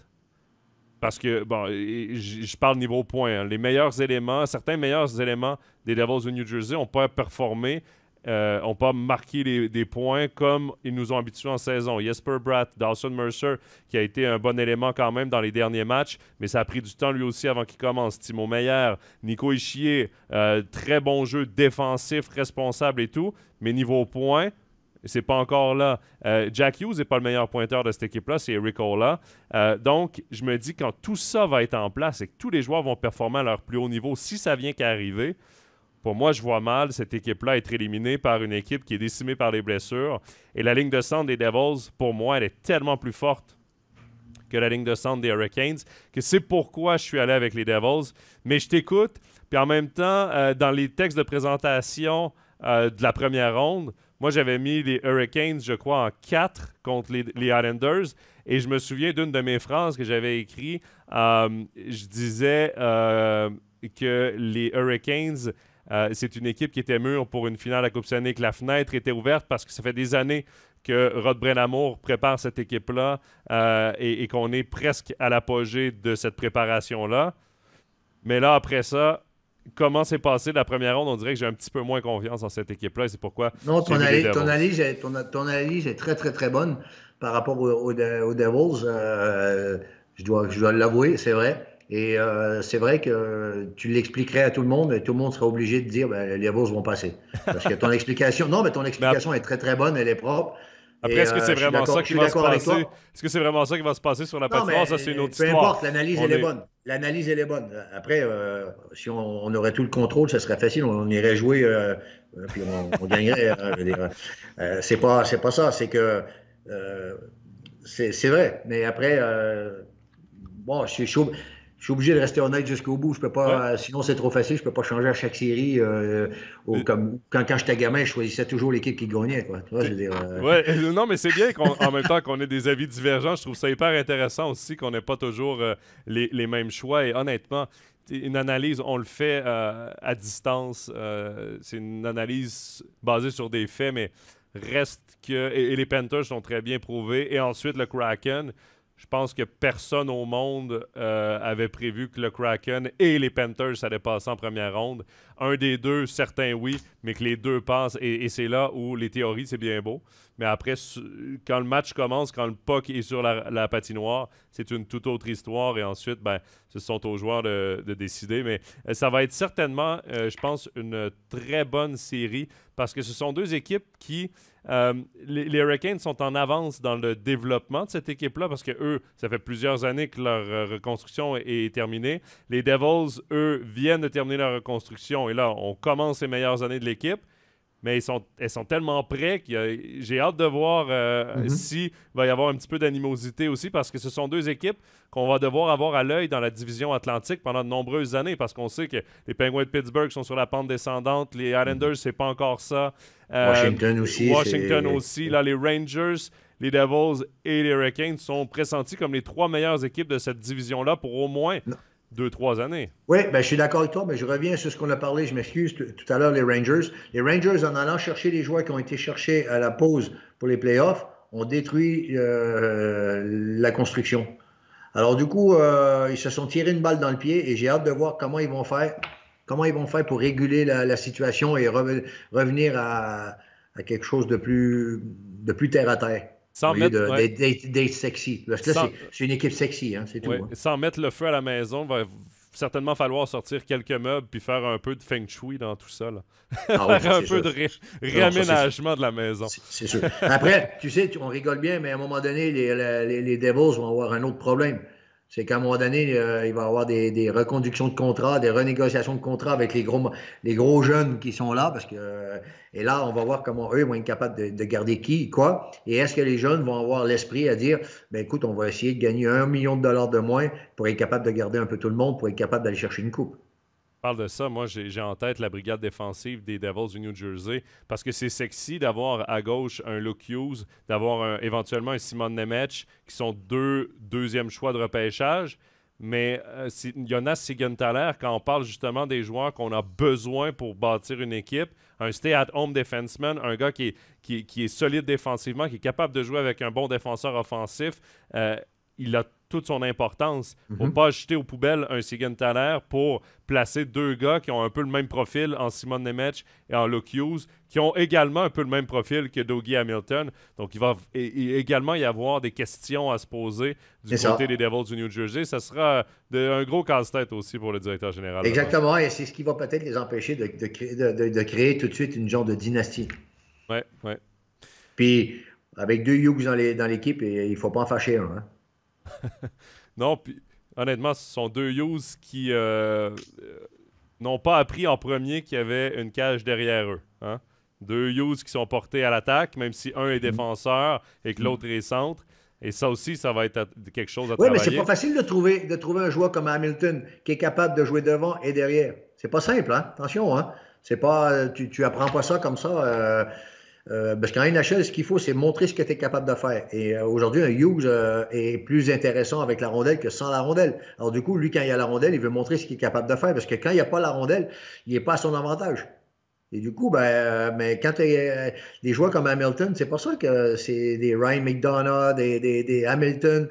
parce que, bon, je parle niveau point. Hein. Les meilleurs éléments, certains meilleurs éléments des Devils du New Jersey n'ont pas performé, n'ont euh, pas marqué des points comme ils nous ont habitués en saison. Jesper Bratt, Dawson Mercer, qui a été un bon élément quand même dans les derniers matchs, mais ça a pris du temps lui aussi avant qu'il commence. Timo Meyer, Nico Ischier, euh, très bon jeu défensif, responsable et tout, mais niveau point, c'est pas encore là. Euh, Jack Hughes n'est pas le meilleur pointeur de cette équipe-là, c'est Eric euh, donc, je me dis, quand tout ça va être en place et que tous les joueurs vont performer à leur plus haut niveau, si ça vient qu'arriver. pour moi, je vois mal cette équipe-là être éliminée par une équipe qui est décimée par les blessures. Et la ligne de centre des Devils, pour moi, elle est tellement plus forte que la ligne de centre des Hurricanes, que c'est pourquoi je suis allé avec les Devils. Mais je t'écoute, puis en même temps, euh, dans les textes de présentation de la première ronde, moi, j'avais mis les Hurricanes, je crois, en 4 contre les, Islanders. Et je me souviens d'une de mes phrases que j'avais écrite. Euh, je disais euh, que les Hurricanes, euh, c'est une équipe qui était mûre pour une finale à Coupe Stanley, que la fenêtre était ouverte parce que ça fait des années que Rod Brennamour prépare cette équipe-là et qu'on est presque à l'apogée de cette préparation-là. Mais là, après ça, comment s'est passé la première ronde, on dirait que j'ai un petit peu moins confiance en cette équipe-là. C'est pourquoi. Non, ton, analyse, est très, très, très bonne par rapport aux Devils. Euh, je dois, je dois l'avouer, c'est vrai. Et euh, c'est vrai que tu l'expliquerais à tout le monde et tout le monde sera obligé de dire ben, les Devils vont passer. Parce que ton explication, non, mais ton explication est très, très bonne, elle est propre. Après, est-ce que euh, c'est vraiment ça qui va se passer? Est-ce que c'est vraiment ça qui va se passer sur la patinoire? Ça, c'est une autre peu histoire. Peu importe, l'analyse, elle est... bonne. L'analyse, elle est bonne. Après, euh, si on, aurait tout le contrôle, ce serait facile. On, irait jouer, euh, puis on, gagnerait. Hein, c'est, pas, c'est pas ça. C'est que. c'est, vrai. Mais après, bon, je suis chaud je suis obligé de rester honnête jusqu'au bout. Je peux pas, euh, sinon c'est trop facile. Je peux pas changer à chaque série. Euh, comme quand, quand j'étais gamin, je choisissais toujours l'équipe qui gagnait. Quoi. Euh, non, mais c'est bien qu'en même temps qu'on ait des avis divergents. Je trouve ça hyper intéressant aussi qu'on n'ait pas toujours les, mêmes choix. Et honnêtement, une analyse, on le fait à distance. c'est une analyse basée sur des faits, mais reste que et, et les Panthers sont très bien prouvés. Et ensuite le Kraken. Je pense que personne au monde euh, avait prévu que le Kraken et les Panthers allaient passer en première ronde. Un des deux, certains oui, mais que les deux passent. Et, c'est là où les théories, c'est bien beau. Mais après, quand le match commence, quand le puck est sur la, patinoire, c'est une toute autre histoire. Et ensuite, ben, ce sont aux joueurs de, décider. Mais euh, ça va être certainement, euh, je pense, une très bonne série parce que ce sont deux équipes qui euh, les, Hurricanes sont en avance dans le développement de cette équipe-là parce que eux, ça fait plusieurs années que leur euh, reconstruction est, terminée. Les Devils, eux, viennent de terminer leur reconstruction et là, on commence les meilleures années de l'équipe mais ils sont, elles sont tellement prêtes que j'ai hâte de voir euh, mhm. s'il va y avoir un petit peu d'animosité aussi, parce que ce sont deux équipes qu'on va devoir avoir à l'œil dans la division Atlantique pendant de nombreuses années, parce qu'on sait que les Penguins de Pittsburgh sont sur la pente descendante, les Islanders, mhm. c'est pas encore ça. Euh, Washington aussi. Washington aussi. Là, les Rangers, les Devils et les Hurricanes sont pressentis comme les trois meilleures équipes de cette division-là pour au moins deux, trois années. Oui, ben, je suis d'accord avec toi, mais je reviens sur ce qu'on a parlé, je m'excuse tout à l'heure, les Rangers. Les Rangers, en allant chercher les joueurs qui ont été cherchés à la pause pour les playoffs, ont détruit euh, la construction. Alors du coup, euh, ils se sont tirés une balle dans le pied et j'ai hâte de voir comment ils vont faire, comment ils vont faire pour réguler la, situation et revenir à, à, quelque chose de plus, de plus terre à terre. Sans sexy. là, c'est, une équipe sexy, hein, hein, Sans mettre le feu à la maison, va certainement falloir sortir quelques meubles puis faire un peu de feng shui dans tout ça. Là. Ah un peu de réaménagement de la maison. C'est, sûr. Après, tu sais, on rigole bien, mais à un moment donné, les, les, les Devils vont avoir un autre problème. C'est qu'à un moment donné, euh, il va y avoir des, reconductions de contrats, des renégociations de contrats avec les gros, les gros jeunes qui sont là. Parce que, euh, et là, on va voir comment eux vont être capables de, de garder qui, quoi. Et est-ce que les jeunes vont avoir l'esprit à dire ben écoute, on va essayer de gagner un million de dollars de moins pour être capable de garder un peu tout le monde, pour être capable d'aller chercher une coupe parle de ça, moi j'ai en tête la brigade défensive des Devils du New Jersey parce que c'est sexy d'avoir à gauche un Luke Hughes, d'avoir éventuellement un Simon Nemec qui sont deux deuxièmes choix de repêchage. Mais euh, en Jonas Sigenthaler, quand on parle justement des joueurs qu'on a besoin pour bâtir une équipe, un stay-at-home defenseman, un gars qui est, est, solide défensivement, qui est capable de jouer avec un bon défenseur offensif, euh, il a toute son importance. pour ne mhm. pas jeter aux poubelles un Sigan Thaler pour placer deux gars qui ont un peu le même profil en Simon Nemetch et en Luke Hughes, qui ont également un peu le même profil que Dougie Hamilton. Donc, il va également y avoir des questions à se poser du côté des Devils du New Jersey. Ça sera un gros casse-tête aussi pour le directeur général. Exactement, et c'est ce qui va peut-être les empêcher de, créer tout de suite une genre de dynastie. Oui, oui. Puis, avec deux Hughes dans l'équipe, il ne faut pas en fâcher un. Hein? non, puis honnêtement, ce sont deux youths qui euh, euh, n'ont pas appris en premier qu'il y avait une cage derrière eux. Hein. Deux youths qui sont portés à l'attaque, même si un est mm-hmm. défenseur et que mm-hmm. l'autre est centre. Et ça aussi, ça va être quelque chose à travailler. Oui, mais c'est pas facile de trouver, un joueur comme Hamilton qui est capable de jouer devant et derrière. C'est pas simple, hein. attention. Hein. C'est pas, euh, tu, n'apprends apprends pas ça comme ça. Euh, parce qu'en NHL, ce qu'il faut, c'est montrer ce que tu es capable de faire. Et euh, aujourd'hui, un Hughes euh, est plus intéressant avec la rondelle que sans la rondelle. Alors du coup, lui, quand il y a la rondelle, il veut montrer ce qu'il est capable de faire. Parce que quand il n'y a pas la rondelle, il n'est pas à son avantage. Et du coup, ben, mais quand des joueurs comme Hamilton, c'est pour ça que c'est des Ryan McDonough, des, Hamilton,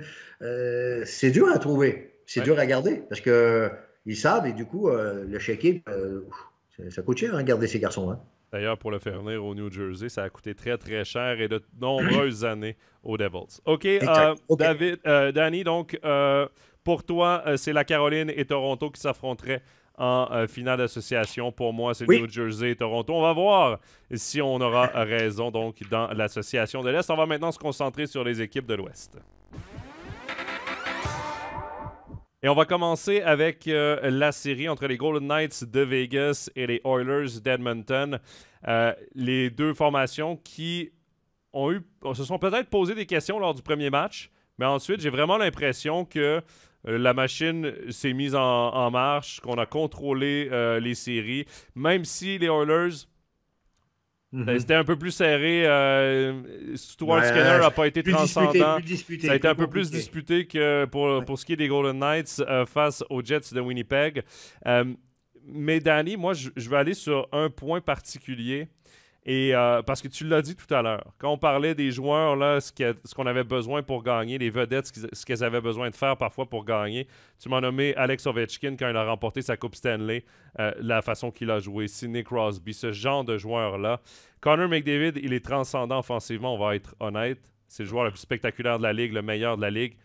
c'est dur à trouver. C'est dur à garder. Parce qu'ils savent, et du coup, le checker, ça coûte cher, hein, garder ces garçons-là. D'ailleurs, pour le faire venir au New Jersey, ça a coûté très très cher et de nombreuses années aux Devils. OK, euh, David, euh, Danny, donc euh, pour toi, c'est la Caroline et Toronto qui s'affronteraient en finale d'association. Pour moi, c'est New Jersey et Toronto. On va voir si on aura raison donc dans l'association de l'Est. On va maintenant se concentrer sur les équipes de l'Ouest. Et on va commencer avec euh, la série entre les Golden Knights de Vegas et les Oilers d'Edmonton. Euh, les deux formations qui ont eu, se sont peut-être posé des questions lors du premier match, mais ensuite, j'ai vraiment l'impression que euh, la machine s'est mise en marche, qu'on a contrôlé les séries, même si les Oilers Mhm. Ben, c'était un peu plus serré. Euh, Stuart Skinner n'a pas été transcendant. ça a été un peu plus disputé que pour, pour ce qui est des Golden Knights euh, face aux Jets de Winnipeg. Euh, mais Danny, moi, je, je vais aller sur un point particulier et euh, parce que tu l'as dit tout à l'heure, quand on parlait des joueurs, là, ce, qu'on avait besoin pour gagner, les vedettes, ce qu'elles avaient besoin de faire parfois pour gagner, tu m'as nommé Alex Ovechkin quand il a remporté sa Coupe Stanley, euh, la façon qu'il a joué, Sidney Crosby, ce genre de joueur-là. Connor McDavid, il est transcendant offensivement, on va être honnête. C'est le joueur le plus spectaculaire de la ligue, le meilleur de la ligue.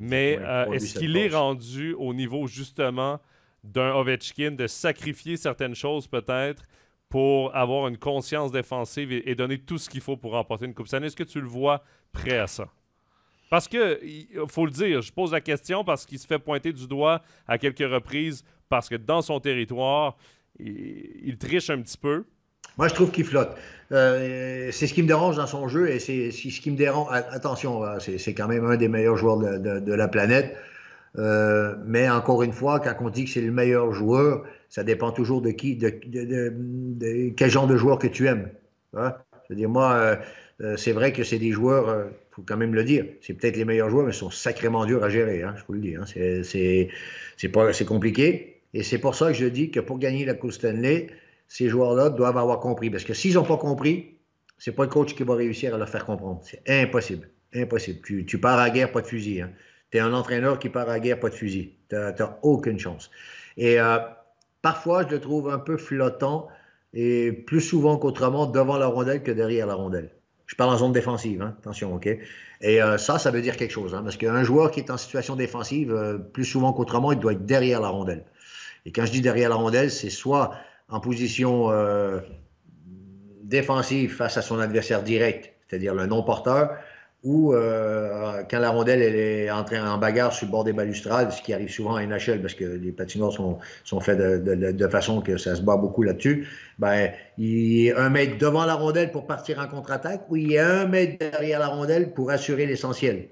Mais euh, est-ce qu'il est rendu au niveau justement d'un Ovechkin de sacrifier certaines choses peut-être? pour avoir une conscience défensive et, donner tout ce qu'il faut pour remporter une Coupe Est-ce que tu le vois prêt à ça? Parce que, il faut le dire, je pose la question parce qu'il se fait pointer du doigt à quelques reprises parce que dans son territoire, il, triche un petit peu. Moi, je trouve qu'il flotte. Euh, c'est ce qui me dérange dans son jeu et c'est ce qui me dérange. Attention, hein, c'est quand même un des meilleurs joueurs de la planète. Euh, mais encore une fois, quand on dit que c'est le meilleur joueur, ça dépend toujours de qui, de, quel genre de joueur que tu aimes. Hein? cest dire moi, euh, euh, c'est vrai que c'est des joueurs, il faut quand même le dire, c'est peut-être les meilleurs joueurs, mais ils sont sacrément durs à gérer, hein, je vous le dis. Hein. c'est compliqué. Et c'est pour ça que je dis que pour gagner la Coupe Stanley, ces joueurs-là doivent avoir compris. Parce que s'ils n'ont pas compris, c'est pas le coach qui va réussir à leur faire comprendre. C'est impossible. Impossible. Tu, pars à la guerre, pas de fusil. Hein. Tu es un entraîneur qui part à guerre, pas de fusil. Tu n'as aucune chance. Et euh, parfois, je le trouve un peu flottant et plus souvent qu'autrement devant la rondelle que derrière la rondelle. Je parle en zone défensive, hein. attention, OK? Et euh, ça, ça veut dire quelque chose, hein, parce qu'un joueur qui est en situation défensive, euh, plus souvent qu'autrement, il doit être derrière la rondelle. Et quand je dis derrière la rondelle, c'est soit en position défensive face à son adversaire direct, c'est-à-dire le non-porteur, ou euh, quand la rondelle elle est entrée en bagarre sur le bord des balustrades, ce qui arrive souvent en NHL parce que les patinoires sont, sont faits de, façon que ça se bat beaucoup là-dessus, ben, il est un mètre devant la rondelle pour partir en contre-attaque ou il est un mètre derrière la rondelle pour assurer l'essentiel.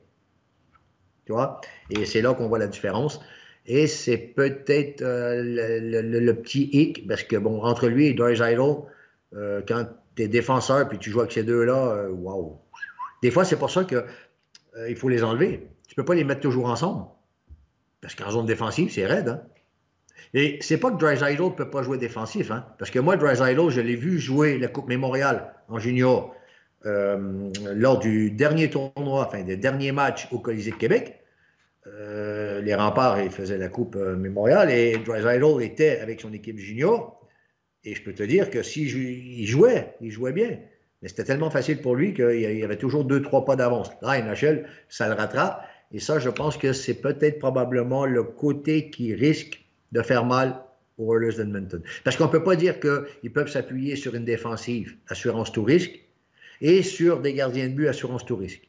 Tu vois? Et c'est là qu'on voit la différence. Et c'est peut-être euh, le, petit hic parce que, bon, entre lui et Doris Idol, euh, quand tu es défenseur puis tu joues avec ces deux-là, waouh! Wow des fois, c'est pour ça qu'il euh, faut les enlever. Tu ne peux pas les mettre toujours ensemble. Parce qu'en zone défensive, c'est raide. Hein. Et Et n'est pas que Idol ne peut pas jouer défensif. Hein. Parce que moi, Idol, je l'ai vu jouer la Coupe Mémorial en junior euh, lors du dernier tournoi, enfin des derniers matchs au Colisée de Québec. Euh, les remparts ils faisaient la Coupe Mémorial et Idol était avec son équipe junior. Et je peux te dire que s'il jouait, il jouait bien. Mais c'était tellement facile pour lui qu'il y avait toujours deux, trois pas d'avance. Là, NHL, ça le rattrape. Et ça, je pense que c'est peut-être probablement le côté qui risque de faire mal aux Oilers d'Edmonton. Parce qu'on ne peut pas dire qu'ils peuvent s'appuyer sur une défensive assurance tout risque et sur des gardiens de but assurance tout risque.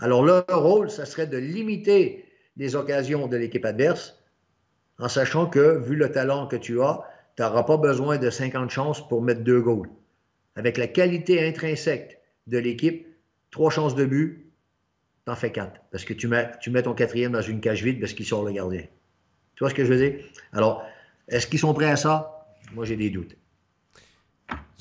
Alors, leur rôle, ça serait de limiter les occasions de l'équipe adverse en sachant que, vu le talent que tu as, tu n'auras pas besoin de 50 chances pour mettre deux goals avec la qualité intrinsèque de l'équipe, trois chances de but, t'en fais quatre. Parce que tu mets, tu mets ton quatrième dans une cage vide parce qu'ils sort le gardien. Tu vois ce que je veux dire? Alors, est-ce qu'ils sont prêts à ça? Moi, j'ai des doutes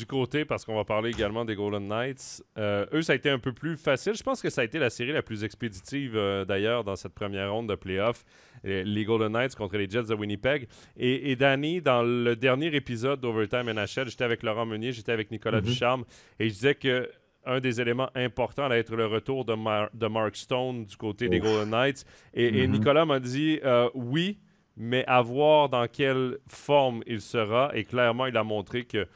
du côté, parce qu'on va parler également des Golden Knights, euh, eux, ça a été un peu plus facile. Je pense que ça a été la série la plus expéditive, euh, d'ailleurs, dans cette première ronde de playoffs, Les Golden Knights contre les Jets de Winnipeg. Et, Danny, dans le dernier épisode d'Overtime NHL, j'étais avec Laurent Meunier, j'étais avec Nicolas mm-hmm. Ducharme, et je disais que un des éléments importants allait être le retour de, Mark Stone du côté des Golden Knights. Et, mm-hmm. Nicolas m'a dit euh, oui, mais à voir dans quelle forme il sera. Et clairement, il a montré que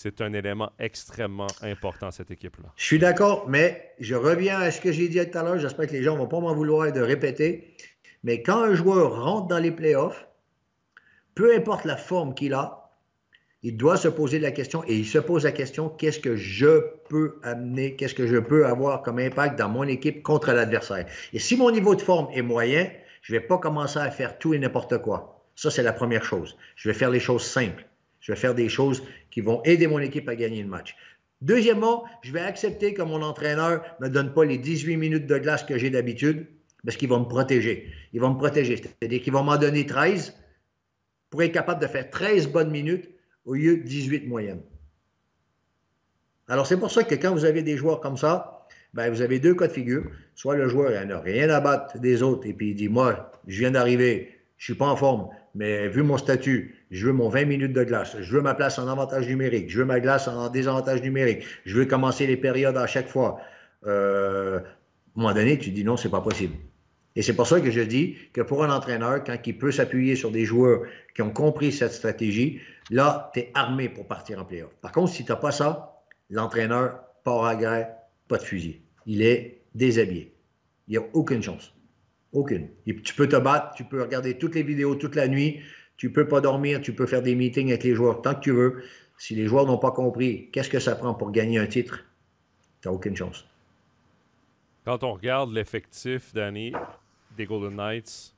c'est un élément extrêmement important, cette équipe-là. Je suis d'accord, mais je reviens à ce que j'ai dit tout à l'heure. J'espère que les gens ne vont pas m'en vouloir de répéter. Mais quand un joueur rentre dans les playoffs, peu importe la forme qu'il a, il doit se poser la question et il se pose la question qu'est-ce que je peux amener, qu'est-ce que je peux avoir comme impact dans mon équipe contre l'adversaire. Et si mon niveau de forme est moyen, je ne vais pas commencer à faire tout et n'importe quoi. Ça, c'est la première chose. Je vais faire les choses simples. Je vais faire des choses qui vont aider mon équipe à gagner le match. Deuxièmement, je vais accepter que mon entraîneur ne me donne pas les 18 minutes de glace que j'ai d'habitude parce qu'il va me protéger. Il va me protéger. C'est-à-dire qu'il va m'en donner 13 pour être capable de faire 13 bonnes minutes au lieu de 18 moyennes. Alors, c'est pour ça que quand vous avez des joueurs comme ça, ben, vous avez deux cas de figure. Soit le joueur n'a rien à battre des autres et puis il dit Moi, je viens d'arriver, je ne suis pas en forme, mais vu mon statut, je veux mon 20 minutes de glace, je veux ma place en avantage numérique, je veux ma glace en désavantage numérique, je veux commencer les périodes à chaque fois. Euh, à un moment donné, tu dis non, c'est pas possible. Et c'est pour ça que je dis que pour un entraîneur, quand il peut s'appuyer sur des joueurs qui ont compris cette stratégie, là, tu es armé pour partir en playoff. Par contre, si tu n'as pas ça, l'entraîneur part à guerre, pas de fusil. Il est déshabillé. Il n'y a aucune chance. Aucune. tu peux te battre, tu peux regarder toutes les vidéos toute la nuit, tu peux pas dormir, tu peux faire des meetings avec les joueurs tant que tu veux. Si les joueurs n'ont pas compris qu'est-ce que ça prend pour gagner un titre, tu n'as aucune chance. Quand on regarde l'effectif Danny, des Golden Knights,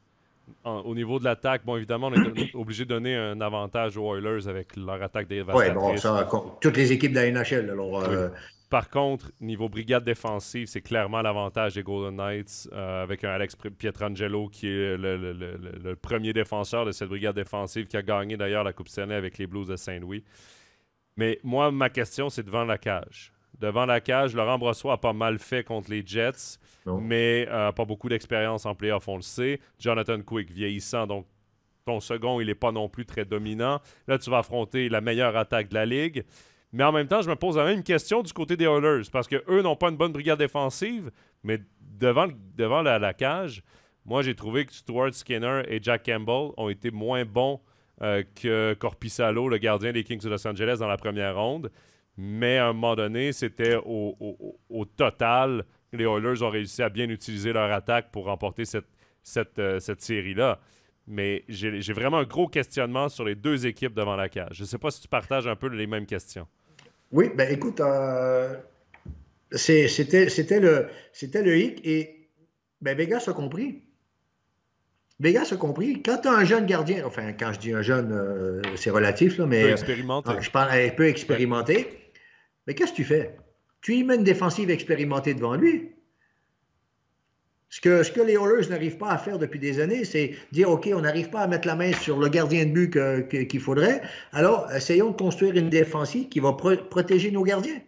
au niveau de l'attaque, bon, évidemment, on est obligé de donner un avantage aux Oilers avec leur attaque des Oui, bon, ça, toutes les équipes de la NHL, alors, euh, par contre, niveau brigade défensive, c'est clairement l'avantage des Golden Knights euh, avec un Alex Pietrangelo qui est le, premier défenseur de cette brigade défensive qui a gagné d'ailleurs la Coupe Stanley avec les Blues de Saint-Louis. Mais moi, ma question, c'est devant la cage. Devant la cage, Laurent Brossois a pas mal fait contre les Jets, mais euh, pas beaucoup d'expérience en playoff, on le sait. Jonathan Quick, vieillissant, donc ton second, il n'est pas non plus très dominant. Là, tu vas affronter la meilleure attaque de la Ligue. Mais en même temps, je me pose la même question du côté des Oilers parce qu'eux n'ont pas une bonne brigade défensive, mais devant, devant la, cage, moi j'ai trouvé que Stuart Skinner et Jack Campbell ont été moins bons euh, que Corpissalo, le gardien des Kings de Los Angeles dans la première ronde. Mais à un moment donné, c'était au, au, total. Les Oilers ont réussi à bien utiliser leur attaque pour remporter cette euh, série-là. Mais j'ai vraiment un gros questionnement sur les deux équipes devant la cage. Je ne sais pas si tu partages un peu les mêmes questions. Oui, ben écoute, euh, c'était le, hic et ben Vegas a compris. Vegas a compris. Quand tu as un jeune gardien, enfin, quand je dis un jeune, euh, c'est relatif, là, mais. Euh, je parle un peu expérimenté. Mais qu'est-ce que tu fais? Tu y mets une défensive expérimentée devant lui. Ce que, ce que les Oilers n'arrivent pas à faire depuis des années, c'est dire, OK, on n'arrive pas à mettre la main sur le gardien de but qu'il faudrait. Alors, essayons de construire une défensive qui va protéger nos gardiens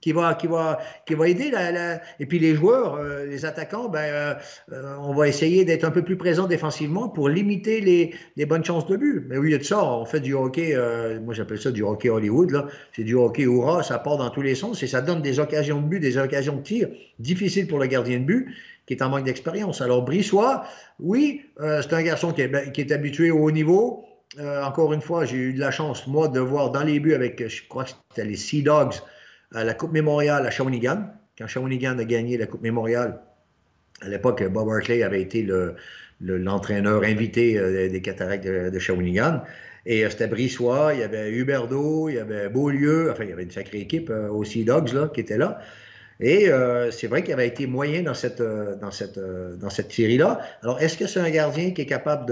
qui va, qui va, qui va aider. La, Et puis les joueurs, euh, les attaquants, ben, euh, euh, on va essayer d'être un peu plus présent défensivement pour limiter les, les, bonnes chances de but. Mais oui, de ça, on fait du hockey, moi j'appelle ça du hockey Hollywood, c'est du hockey hurrah, ça part dans tous les sens et ça donne des occasions de but, des occasions de tir difficiles pour le gardien de but qui est en manque d'expérience. Alors Brissois, oui, c'est un garçon qui est, ben, qui est habitué au haut niveau. encore une fois, j'ai eu de la chance, moi, de voir dans les buts avec, je crois que c'était les Sea Dogs, à la Coupe Mémorial à Shawinigan. Quand Shawinigan a gagné la Coupe mémoriale, à l'époque, Bob Hartley avait été l'entraîneur invité euh, des cataractes de, Shawinigan. Et euh, c'était Brissois, il y avait Huberdo il y avait Beaulieu, enfin, il y avait une sacrée équipe euh, aussi Dogs qui était là. Et c'est vrai qu'il avait été moyen dans cette, série-là. Alors, est-ce que c'est un gardien qui est capable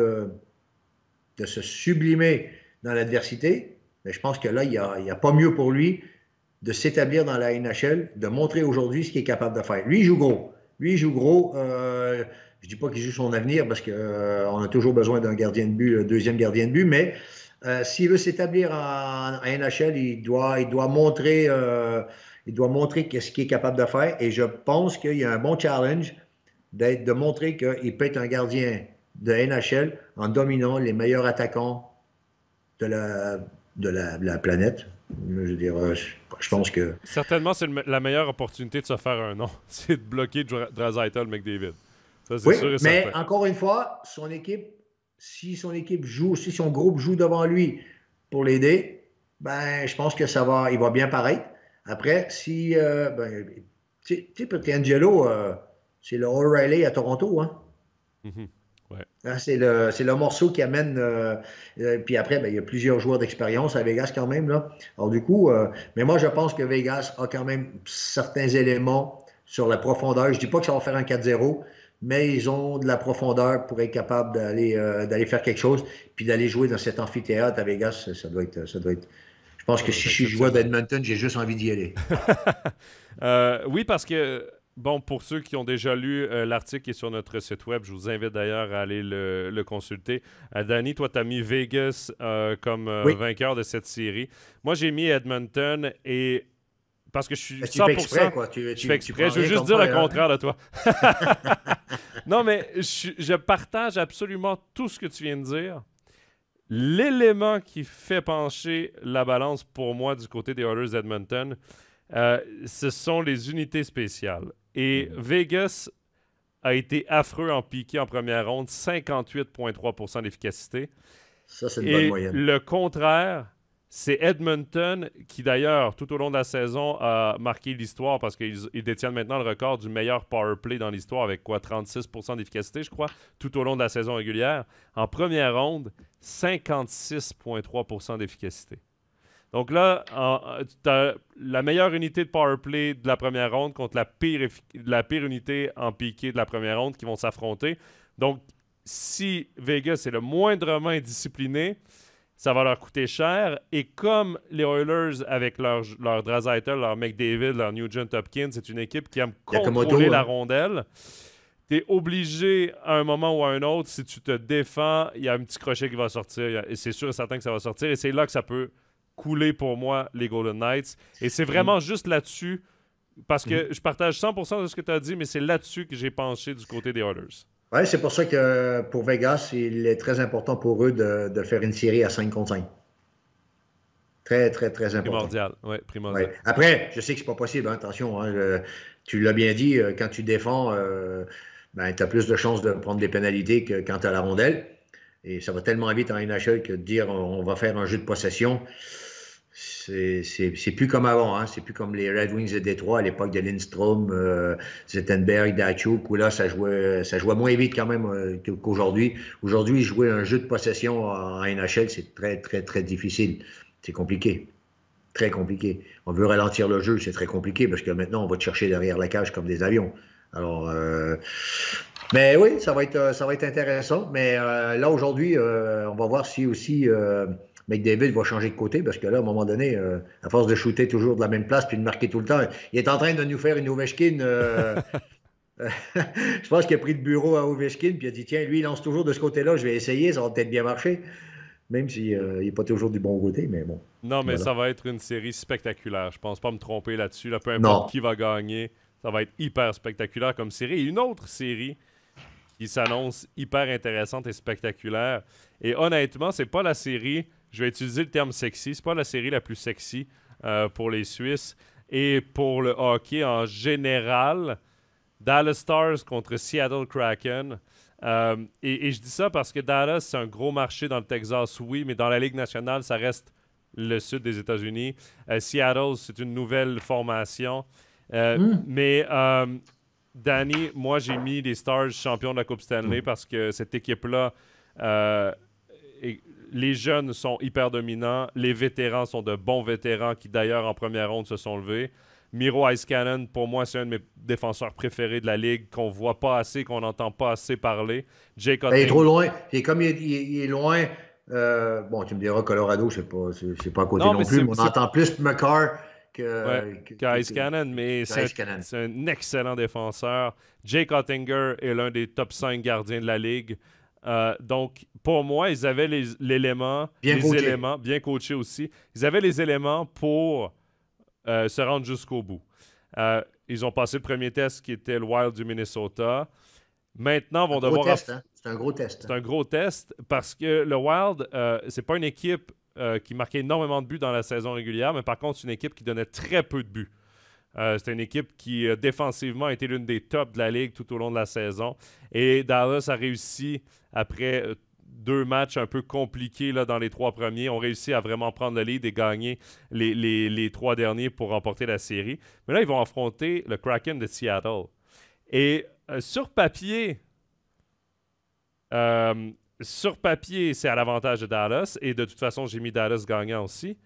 de, se sublimer dans l'adversité? Ben, je pense que là, il n'y a, a, pas mieux pour lui de s'établir dans la NHL, de montrer aujourd'hui ce qu'il est capable de faire. Lui, il joue gros. Lui, il joue gros. Euh, je ne dis pas qu'il joue son avenir parce qu'on euh, a toujours besoin d'un gardien de but, un deuxième gardien de but, mais euh, s'il veut s'établir à NHL, il doit, il doit montrer, il doit montrer ce qu'il est capable de faire. Et je pense qu'il y a un bon challenge de montrer qu'il peut être un gardien de NHL en dominant les meilleurs attaquants de la planète, je veux dire, je pense que. Certainement, c'est la meilleure opportunité de se faire un nom. C'est de bloquer Drazaitel McDavid. oui, mais encore une fois, son équipe, si son équipe joue, si son groupe joue devant lui pour l'aider, ben, je pense que ça va, il va bien paraître. Après, si, euh, ben, tu sais, Angelo, euh, c'est le O'Reilly à Toronto, hein. Mm-hmm. Hein, c'est le, le, morceau qui amène. Euh, euh, puis après, ben, il y a plusieurs joueurs d'expérience à Vegas quand même. Là. Alors, du coup, euh, mais moi, je pense que Vegas a quand même certains éléments sur la profondeur. Je dis pas que ça va faire un 4-0, mais ils ont de la profondeur pour être capable d'aller d'aller faire quelque chose. Puis d'aller jouer dans cet amphithéâtre à Vegas, ça doit être. Ça doit être je pense que si je suis joueur d'Edmonton, j'ai juste envie d'y aller. oui, parce que Bon, pour ceux qui ont déjà lu euh, l'article qui est sur notre site web, je vous invite d'ailleurs à aller le, consulter. Dani, euh, Danny, toi, tu as mis Vegas euh, comme vainqueur de cette série. Moi, j'ai mis Edmonton et. Parce que je suis 100%. Tu fais quoi. je fais exprès. Je veux juste dire le contraire de toi. non, mais je, partage absolument tout ce que tu viens de dire. L'élément qui fait pencher la balance pour moi du côté des Oilers Edmonton, ce sont les unités spéciales. Et mhm. Vegas a été affreux en piqué en première ronde, 58,3 d'efficacité. Ça, c'est une bonne moyenne. Le contraire, c'est Edmonton qui, d'ailleurs, tout au long de la saison, a marqué l'histoire parce qu'ils détiennent maintenant le record du meilleur power play dans l'histoire avec quoi 36 d'efficacité, je crois, tout au long de la saison régulière. En première ronde, 56,3 d'efficacité. Donc là, tu as la meilleure unité de power play de la première ronde contre la pire, unité en piqué de la première ronde qui vont s'affronter. Donc, si Vegas est le moindrement indiscipliné, ça va leur coûter cher. Et comme les Oilers, avec leur, leur leur McDavid, leur Nugent Hopkins, c'est une équipe qui aime contrôler la hein. rondelle, tu es obligé à un moment ou à un autre, si tu te défends, il y a un petit crochet qui va sortir. Et c'est sûr et certain que ça va sortir. Et c'est là que ça peut couler pour moi les Golden Knights. Et c'est vraiment juste là-dessus, parce que mhm. je partage 100% de ce que tu as dit, mais c'est là-dessus que j'ai penché du côté des Oilers. Oui, c'est pour ça que pour Vegas, il est très important pour eux de, faire une série à 5 contre 5. Très, très, très important. Primordial, primordial. Après, je sais que c'est pas possible, hein, attention, hein, tu l'as bien dit, euh, quand tu défends, euh, ben, tu as plus de chances de prendre des pénalités que quand tu as la rondelle. Et ça va tellement vite en NHL que de dire on va faire un jeu de possession, c'est plus comme avant, hein. c'est plus comme les Red Wings de Détroit à l'époque de Lindstrom, euh, Zettenberg, Dachuk, où là ça jouait, ça jouait moins vite quand même euh, qu'aujourd'hui. Aujourd'hui, jouer un jeu de possession en NHL, c'est très, très, très difficile. C'est compliqué. Très compliqué. On veut ralentir le jeu, c'est très compliqué parce que maintenant on va te chercher derrière la cage comme des avions. Alors, euh, mais oui, ça va être, ça va être intéressant. Mais euh, là aujourd'hui, on va voir si aussi David va changer de côté parce que là, à un moment donné, euh, à force de shooter toujours de la même place puis de marquer tout le temps, il est en train de nous faire une Ovechkin. Euh, euh, je pense qu'il a pris le bureau à Ovechkin puis il a dit tiens, lui, il lance toujours de ce côté-là, je vais essayer, ça va peut-être bien marcher. Même s'il si, n'est pas toujours du bon côté, mais bon. Non, mais ça va être une série spectaculaire. Je pense pas me tromper là-dessus. peu importe qui va gagner, ça va être hyper spectaculaire comme série. une autre série qui s'annonce hyper intéressante et spectaculaire. Et honnêtement, c'est pas la série je vais utiliser le terme sexy. C'est pas la série la plus sexy euh, pour les Suisses et pour le hockey en général. Dallas Stars contre Seattle Kraken. Euh, et, je dis ça parce que Dallas, c'est un gros marché dans le Texas, oui, mais dans la Ligue nationale, ça reste le sud des États-Unis. Euh, Seattle, c'est une nouvelle formation. Hmm. Mais Danny, moi, j'ai mis les Stars champions de la Coupe Stanley hmm. parce que cette équipe-là, euh, les jeunes sont hyper dominants. Les vétérans sont de bons vétérans qui, d'ailleurs, en première ronde, se sont levés. Miro Cannon, pour moi, c'est un de mes défenseurs préférés de la ligue, qu'on voit pas assez, qu'on n'entend pas assez parler. Jake ben, Il est trop loin. Et comme il est, loin, euh, bon, tu me diras Colorado, je ne sais pas à côté non, plus, mais on entend plus McCarr que, Cannon, mais c'est un, excellent défenseur. Jake Ottinger est l'un des top 5 gardiens de la ligue. Euh, donc, pour moi, ils avaient les, bien les éléments, bien coachés aussi, ils avaient les éléments pour euh, se rendre jusqu'au bout. Euh, ils ont passé le premier test qui était le Wild du Minnesota. Maintenant, vont devoir. Test, hein. C'est un gros test. C'est un gros test parce que le Wild, c'est pas une équipe qui marquait énormément de buts dans la saison régulière, mais par contre, c'est une équipe qui donnait très peu de buts. Euh, c'est une équipe qui, euh, défensivement, a été l'une des tops de la ligue tout au long de la saison. Et Dallas a réussi, après euh, deux matchs un peu compliqués dans les trois premiers, ont réussi à vraiment prendre le lead et gagner les, trois derniers pour remporter la série. Mais là, ils vont affronter le Kraken de Seattle. Et sur papier, sur papier, c'est à l'avantage de Dallas. Et de toute façon, j'ai mis Dallas gagnant aussi.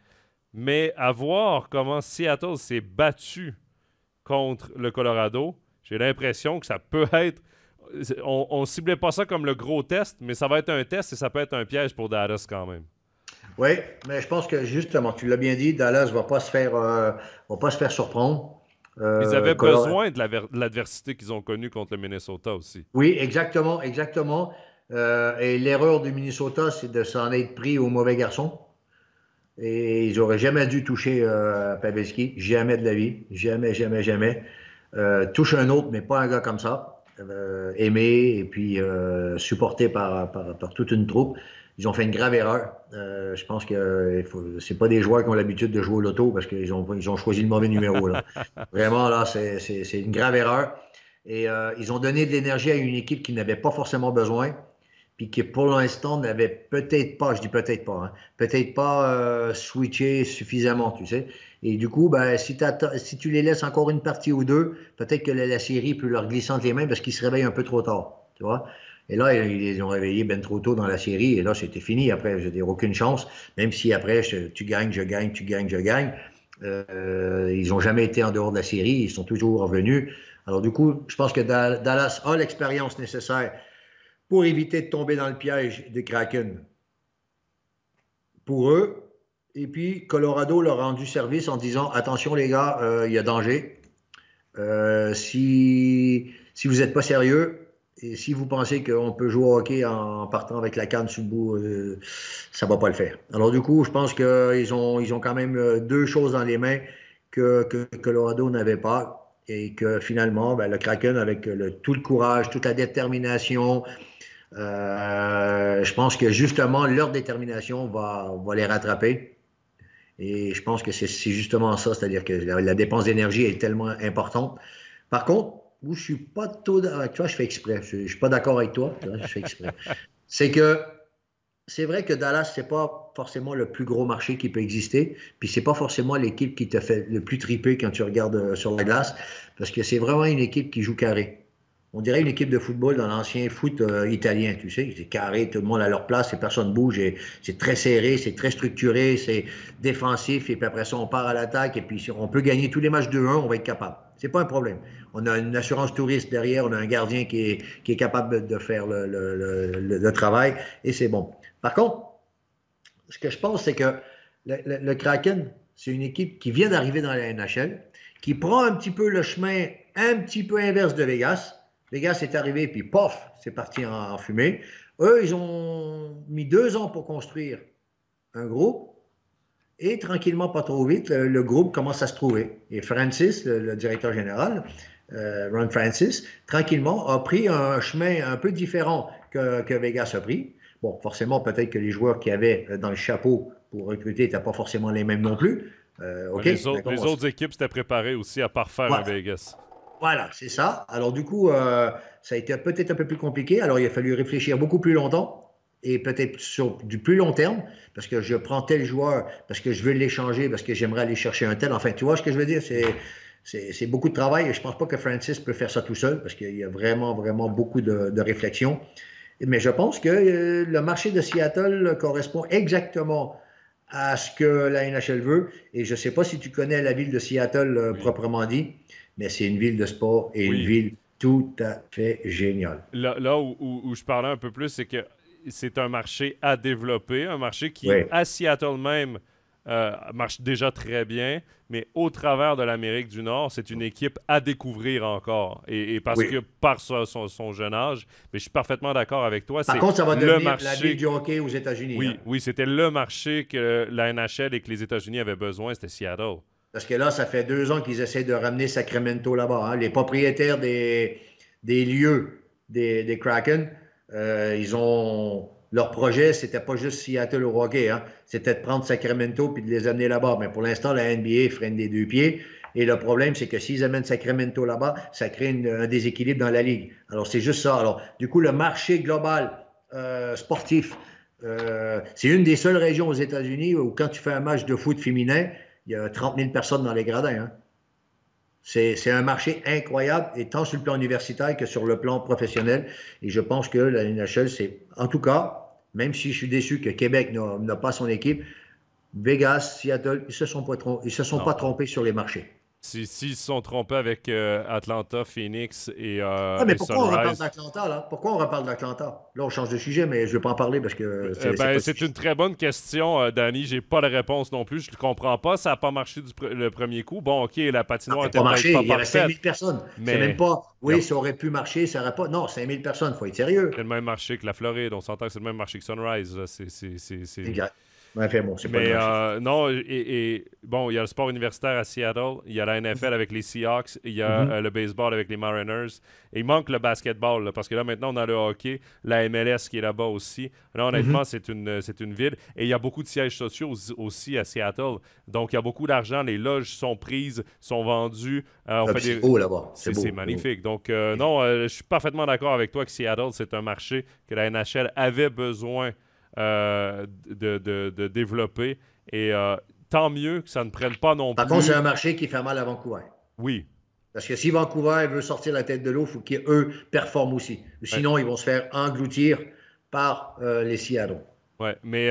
Mais à voir comment Seattle s'est battu contre le Colorado, j'ai l'impression que ça peut être. On, ne ciblait pas ça comme le gros test, mais ça va être un test et ça peut être un piège pour Dallas quand même. Oui, mais je pense que justement, tu l'as bien dit, Dallas va pas se faire, euh, va pas se faire surprendre. Euh, ils avaient besoin de l'adversité qu'ils ont connue contre le Minnesota aussi. Oui, exactement, exactement. Euh, et l'erreur du Minnesota, c'est de s'en être pris au mauvais garçon. Et ils auraient jamais dû toucher euh, Pavelski, jamais de la vie, jamais, jamais, jamais. Euh, touche un autre, mais pas un gars comme ça, euh, aimé et puis supporté par, toute une troupe. Ils ont fait une grave erreur. je pense que ce c'est pas des joueurs qui ont l'habitude de jouer au loto parce qu'ils ont, ils ont choisi le mauvais numéro. Vraiment, là, c'est une grave erreur. Et ils ont donné de l'énergie à une équipe qui n'avait pas forcément besoin puis qui pour l'instant n'avait peut-être pas, je dis peut-être pas, hein, peut-être pas euh, switché suffisamment, tu sais. Et du coup, ben, si, si tu les laisses encore une partie ou deux, peut-être que la, série peut leur glisser entre les mains parce qu'ils se réveillent un peu trop tard, tu vois. Et là, ils les ont réveillés ben trop tôt dans la série, et là, c'était fini. Après, je dire, aucune chance, même si après, tu gagnes, je gagne, tu gagnes, je gagne. Euh, ils n'ont jamais été en dehors de la série, ils sont toujours revenus. Alors du coup, je pense que Dallas a l'expérience nécessaire pour éviter de tomber dans le piège des Kraken. Pour eux, et puis Colorado leur a rendu service en disant attention les gars, euh, il y a danger. Euh, si, si vous n'êtes pas sérieux et si vous pensez qu'on peut jouer au hockey en partant avec la canne sous le bout, euh, ça ne va pas le faire. Alors du coup, je pense qu'ils ont, ils ont quand même deux choses dans les mains que, que Colorado n'avait pas, et que finalement, ben, le Kraken, avec tout le courage, toute la détermination, euh, je pense que justement, leur détermination va, les rattraper. Et je pense que c'est justement ça, c'est-à-dire que la, dépense d'énergie est tellement importante. Par contre, où je suis pas tout avec toi, je fais exprès. Je, suis pas d'accord avec toi, je fais exprès. c'est que c'est vrai que Dallas, c'est pas forcément le plus gros marché qui peut exister, puis c'est pas forcément l'équipe qui te fait le plus triper quand tu regardes euh, sur la glace, parce que c'est vraiment une équipe qui joue carré. On dirait une équipe de football dans l'ancien foot euh, italien, tu sais, c'est carré, tout le monde à leur place et personne bouge, et c'est très serré, c'est très structuré, c'est défensif, et puis après ça, on part à l'attaque, et puis si on peut gagner tous les matchs 2-1, on va être capable. C'est pas un problème. On a une assurance touriste derrière, on a un gardien qui est, capable de faire le, le travail, et c'est bon. Par contre, ce que je pense, c'est que le, Kraken, c'est une équipe qui vient d'arriver dans la NHL, qui prend un petit peu le chemin un petit peu inverse de Vegas. Vegas est arrivé, puis pof, c'est parti en, fumée. Eux, ils ont mis deux ans pour construire un groupe. Et tranquillement, pas trop vite, le, groupe commence à se trouver. Et Francis, le, directeur général, euh, Ron Francis, tranquillement a pris un chemin un peu différent que Vegas a pris. Bon, forcément, peut-être que les joueurs qui avaient euh, dans le chapeau pour recruter n'étaient pas forcément les mêmes non plus. Euh, les autres, équipes s'étaient préparées aussi à parfaire à Vegas. Voilà, c'est ça. Alors du coup, euh, ça a été peut-être un peu plus compliqué. Alors il a fallu réfléchir beaucoup plus longtemps et peut-être sur du plus long terme, parce que je prends tel joueur, parce que je veux l'échanger, parce que j'aimerais aller chercher un tel. Enfin, tu vois ce que je veux dire? C'est, c'est, beaucoup de travail et je ne pense pas que Francis peut faire ça tout seul, parce qu'il y a vraiment, vraiment beaucoup de, de réflexion. Mais je pense que euh, le marché de Seattle correspond exactement à ce que la NHL veut. Et je ne sais pas si tu connais la ville de Seattle euh, proprement dit, mais c'est une ville de sport et une ville tout à fait géniale. Là, où, je parlais un peu plus, c'est que c'est un marché à développer, un marché qui, est à Seattle même, euh, marche déjà très bien, mais au travers de l'Amérique du Nord, c'est une équipe à découvrir encore. Et, parce que par son, jeune âge, mais je suis parfaitement d'accord avec toi. Par contre, ça va devenir la ville du hockey aux États-Unis. Oui, hein. oui c'était le marché que la NHL et que les États-Unis avaient besoin, c'était Seattle. Parce que là, ça fait deux ans qu'ils essaient de ramener Sacramento là-bas. Hein. Les propriétaires des, lieux des, Kraken, euh, ils ont leur projet, c'était pas juste Seattle au hockey, hein? c'était de prendre Sacramento puis de les amener là-bas. Mais pour l'instant, la NBA freine des deux pieds. Et le problème, c'est que s'ils amènent Sacramento là-bas, ça crée un déséquilibre dans la ligue. Alors, c'est juste ça. Alors, du coup, le marché global euh, sportif, euh, c'est une des seules régions aux États-Unis où, quand tu fais un match de foot féminin, il y a 30 000 personnes dans les gradins. Hein. C'est un marché incroyable, et tant sur le plan universitaire que sur le plan professionnel. Et je pense que la NHL, c'est, en tout cas, même si je suis déçu que Québec n'a pas son équipe, Vegas, Seattle, ils ne se sont, pas, ils se sont pas trompés sur les marchés. S'ils se sont trompés avec euh, Atlanta, Phoenix et. Euh, ah, mais pourquoi on reparle d'Atlanta, là Pourquoi on reparle d'Atlanta Là, on change de sujet, mais je ne vais pas en parler parce que. Euh, c'est euh, ben, une très bonne question, Danny. Je n'ai pas la réponse non plus. Je ne comprends pas. Ça n'a pas marché du le premier coup. Bon, OK, la patinoire n'a ah, pas marché. Pas il y avait 5000 personnes. Mais... même pas. Oui, ça aurait pu marcher, ça aurait pas. Non, 5000 personnes, il faut être sérieux. C'est le même marché que la Floride. On s'entend que c'est le même marché que Sunrise. C'est. Mais euh, non, et, bon, il y a le sport universitaire à Seattle, il y a la NFL mm-hmm. avec les Seahawks, il y a mm-hmm. euh, le baseball avec les Mariners. il manque le basketball, parce que là, maintenant, on a le hockey, la MLS qui est là-bas aussi. Là, mm-hmm. honnêtement, c'est une, une ville. Et il y a beaucoup de sièges sociaux aussi à Seattle. Donc, il y a beaucoup d'argent. Les loges sont prises, sont vendues. Euh, ah, beau là-bas. C'est, magnifique. Donc, euh, non, je suis parfaitement d'accord avec toi que Seattle, c'est un marché que la NHL avait besoin euh, de, développer. Et euh, tant mieux que ça ne prenne pas non plus. Par contre, c'est un marché qui fait mal à Vancouver. Oui. Parce que si Vancouver veut sortir la tête de l'eau, il faut qu'eux performent aussi. Sinon, ils vont se faire engloutir par euh, les Seattle. Oui, mais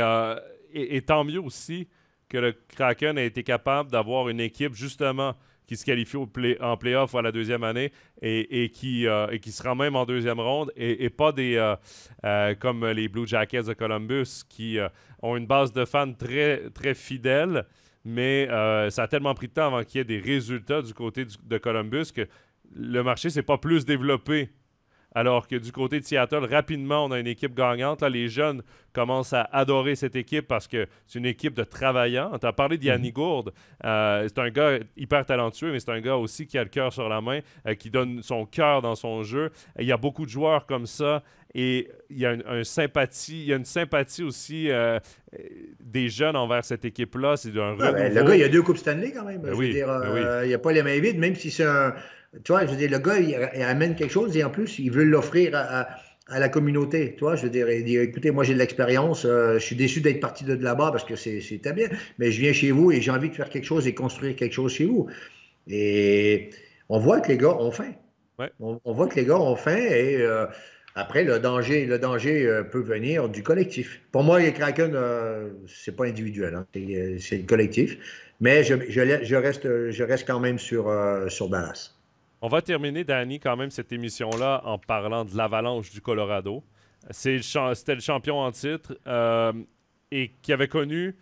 et, et, tant mieux aussi que le Kraken ait été capable d'avoir une équipe justement qui se qualifie en playoff à la deuxième année et, euh, qui, se rend même en deuxième ronde et, pas des euh, euh, comme les Blue Jackets de Columbus qui ont une base de fans très, très fidèle, mais ça a tellement pris de temps avant qu'il y ait des résultats du côté de Columbus que le marché s'est pas plus développé alors que du côté de Seattle, rapidement, on a une équipe gagnante. les jeunes commencent à adorer cette équipe parce que c'est une équipe de travaillants. On as parlé d'Yanni mhm. Gourde. Euh, c'est un gars hyper talentueux, mais c'est un gars aussi qui a le cœur sur la main, euh, qui donne son cœur dans son jeu. Il y a beaucoup de joueurs comme ça et il y a une, sympathie, il y a une sympathie aussi euh, des jeunes envers cette équipe-là. C'est ben, Le gars, il y a deux Coupes Stanley quand même. Ben ben il n'y a pas les mains vides, même si c'est un tu vois, je veux dire, le gars, il, amène quelque chose et en plus, il veut l'offrir à, la communauté. Tu vois, je veux dire, écoutez, moi, j'ai de l'expérience, euh, je suis déçu d'être parti de là-bas parce que c'était bien, mais je viens chez vous et j'ai envie de faire quelque chose et construire quelque chose chez vous. Et on voit que les gars ont faim. On, voit que les gars ont faim et euh, après, le danger, le danger euh, peut venir du collectif. Pour moi, les Kraken, c'est pas individuel, hein. c'est le collectif. Mais je, reste, je reste quand même sur, sur Dallas. On va terminer, Danny, quand même, cette émission-là en parlant de l'avalanche du Colorado. C'était le, champion en titre euh, et qui avait connu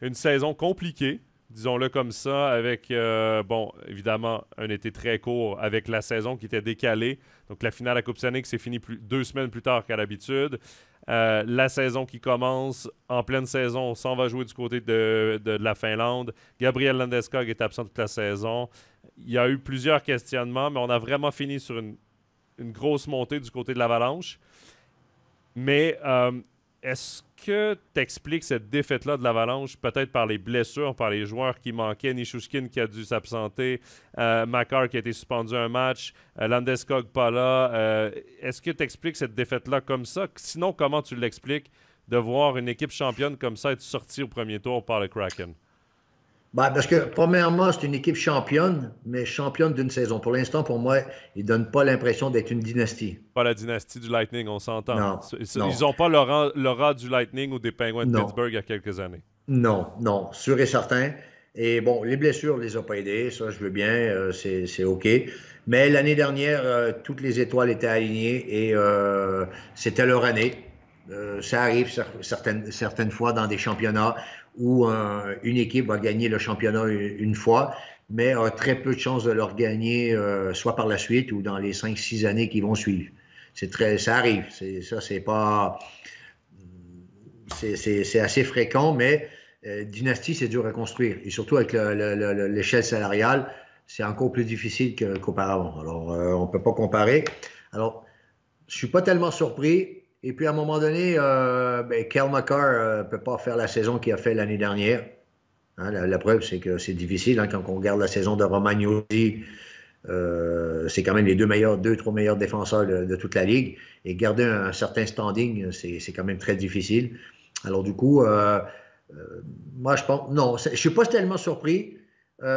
une saison compliquée, disons-le comme ça, avec, euh, bon, évidemment, un été très court avec la saison qui était décalée. Donc, la finale à Coupe Stanley s'est finie deux semaines plus tard qu'à l'habitude. Euh, la saison qui commence, en pleine saison, on s'en va jouer du côté de, la Finlande. Gabriel Landeskog est absent toute la saison. Il y a eu plusieurs questionnements, mais on a vraiment fini sur une, grosse montée du côté de l'Avalanche. Mais euh, est-ce que tu expliques cette défaite-là de l'Avalanche peut-être par les blessures, par les joueurs qui manquaient, Nishushkin qui a dû s'absenter, euh, Makar qui a été suspendu un match, euh, Landeskog pas là. Euh, est-ce que tu expliques cette défaite-là comme ça? Sinon, comment tu l'expliques de voir une équipe championne comme ça être sortie au premier tour par le Kraken? Ben, parce que, premièrement, c'est une équipe championne, mais championne d'une saison. Pour l'instant, pour moi, ils ne donnent pas l'impression d'être une dynastie. Pas la dynastie du Lightning, on s'entend. ils n'ont pas l'aura du Lightning ou des Penguins de Pittsburgh il y a quelques années. Non, non, sûr et certain. Et bon, les blessures ne les ont pas aidés, ça je veux bien, euh, c'est OK. Mais l'année dernière, euh, toutes les étoiles étaient alignées et euh, c'était leur année. ça arrive certaines, certaines fois dans des championnats où euh, une équipe va gagner le championnat une fois, mais a très peu de chances de le regagner, euh, soit par la suite ou dans les cinq, six années qui vont suivre. C'est très, ça arrive. ça, c'est pas. Mm, c'est assez fréquent, mais euh, dynastie, c'est dur à construire. Et surtout avec l'échelle salariale, c'est encore plus difficile qu'auparavant. Alors, on ne peut pas comparer. Alors, je ne suis pas tellement surpris et puis, à un moment donné, euh, Kel ben, ne euh, peut pas faire la saison qu'il a fait l'année dernière. Hein, la, preuve, c'est que c'est difficile. Hein, quand on regarde la saison de Romagnosi, euh, c'est quand même les deux meilleurs, deux, trois meilleurs défenseurs de, toute la ligue. Et garder un, certain standing, c'est quand même très difficile. Alors, du coup, euh, moi, je pense. Non, je ne suis pas tellement surpris.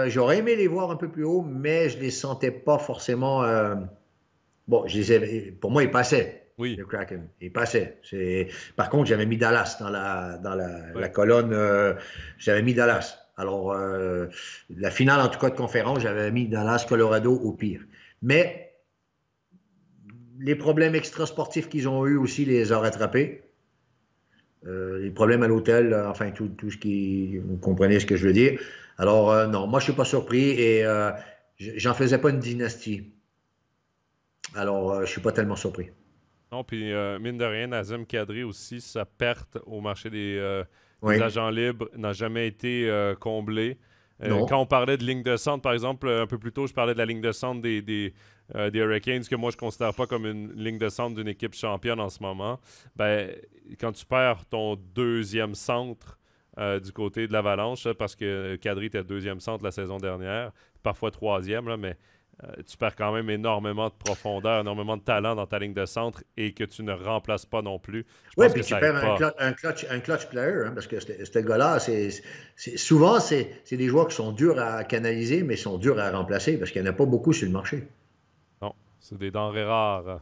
J'aurais aimé les voir un peu plus haut, mais je ne les sentais pas forcément. bon, je les pour moi, ils passaient. Oui. Le Kraken. Il passait. Par contre, j'avais mis Dallas dans la, colonne. Euh, j'avais mis Dallas. Alors, euh, la finale, en tout cas, de conférence, j'avais mis Dallas, Colorado au pire. Mais les problèmes extrasportifs qu'ils ont eus aussi les ont rattrapés. Euh, les problèmes à l'hôtel, enfin, tout, ce qui. Vous comprenez ce que je veux dire. Alors, non, moi, je ne suis pas surpris et j'en faisais pas une dynastie. Alors, je ne suis pas tellement surpris. Non, puis euh, mine de rien, Nazem Kadri aussi, sa perte au marché des, euh, agents libres n'a jamais été comblé. Euh, comblée. quand on parlait de ligne de centre, par exemple, un peu plus tôt, je parlais de la ligne de centre des, des, des Hurricanes, que moi je ne considère pas comme une ligne de centre d'une équipe championne en ce moment. Ben, quand tu perds ton deuxième centre du côté de l'Avalanche, parce que Kadri était deuxième centre la saison dernière, parfois troisième, là, mais euh, tu perds quand même énormément de profondeur, énormément de talent dans ta ligne de centre et que tu ne remplaces pas non plus. Oui, puis tu perds un, clutch, player, hein, parce que ce gars-là, souvent, c'est des joueurs qui sont durs à canaliser, mais sont durs à remplacer, parce qu'il n'y en a pas beaucoup sur le marché. Non, c'est des denrées rares,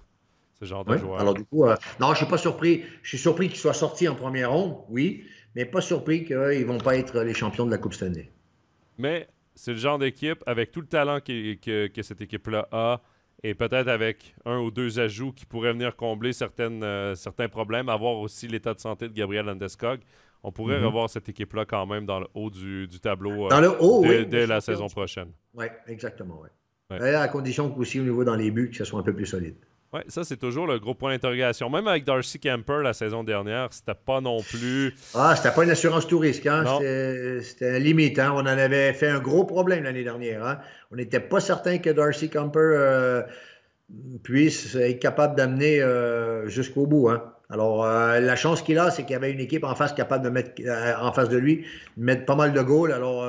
ce genre de joueurs. Alors, du coup, euh, non, je ne suis pas surpris. Je suis surpris qu'ils soient sortis en première ronde, oui, mais pas surpris qu'ils ne vont pas être les champions de la Coupe année. Mais c'est le genre d'équipe avec tout le talent que, cette équipe-là a et peut-être avec un ou deux ajouts qui pourraient venir combler certaines, euh, certains problèmes, avoir aussi l'état de santé de Gabriel Landeskog. On pourrait mhm. revoir cette équipe-là quand même dans le haut du, tableau euh, dès, la saison prochaine. Oui, exactement. Ouais. à condition aussi au niveau dans les buts, que ce soit un peu plus solide. Ouais, ça, c'est toujours le gros point d'interrogation. Même avec Darcy Camper la saison dernière, c'était pas non plus. Ah, c'était pas une assurance tout risque. Hein? C'était limite. Hein. On en avait fait un gros problème l'année dernière. Hein. On n'était pas certain que Darcy Camper euh, puisse être capable d'amener euh, jusqu'au bout. Hein. Alors, euh, la chance qu'il a, c'est qu'il y avait une équipe en face capable de mettre en face de lui, mettre pas mal de goals. Alors,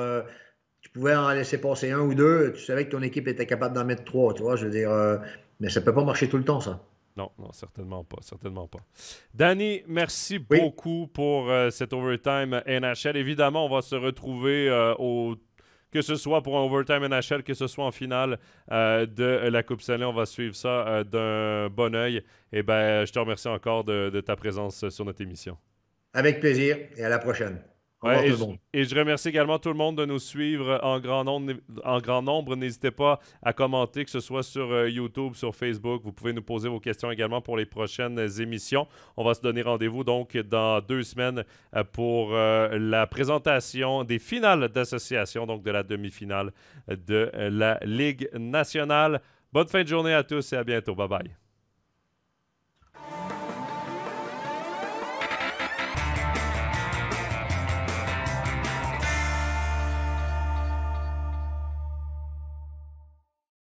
tu pouvais en laisser passer un ou deux. Tu savais que ton équipe était capable d'en mettre trois. Tu vois, je veux dire mais ça ne peut pas marcher tout le temps, ça. Non, non, certainement pas, certainement pas. Danny, merci beaucoup pour euh, cet overtime NHL. Évidemment, on va se retrouver euh, au que ce soit pour un overtime NHL, que ce soit en finale euh, de la Coupe Stanley, on va suivre ça d'un bon oeil. Et eh ben, je te remercie encore de ta présence sur notre émission. Avec plaisir et à la prochaine et, je, et, je, remercie également tout le monde de nous suivre en grand nombre. En grand nombre. N'hésitez pas à commenter, que ce soit sur euh, YouTube, sur Facebook. Vous pouvez nous poser vos questions également pour les prochaines émissions. On va se donner rendez-vous donc dans deux semaines euh, pour euh, la présentation des finales d'association, donc de la demi-finale de la Ligue nationale. Bonne fin de journée à tous et à bientôt. Bye bye.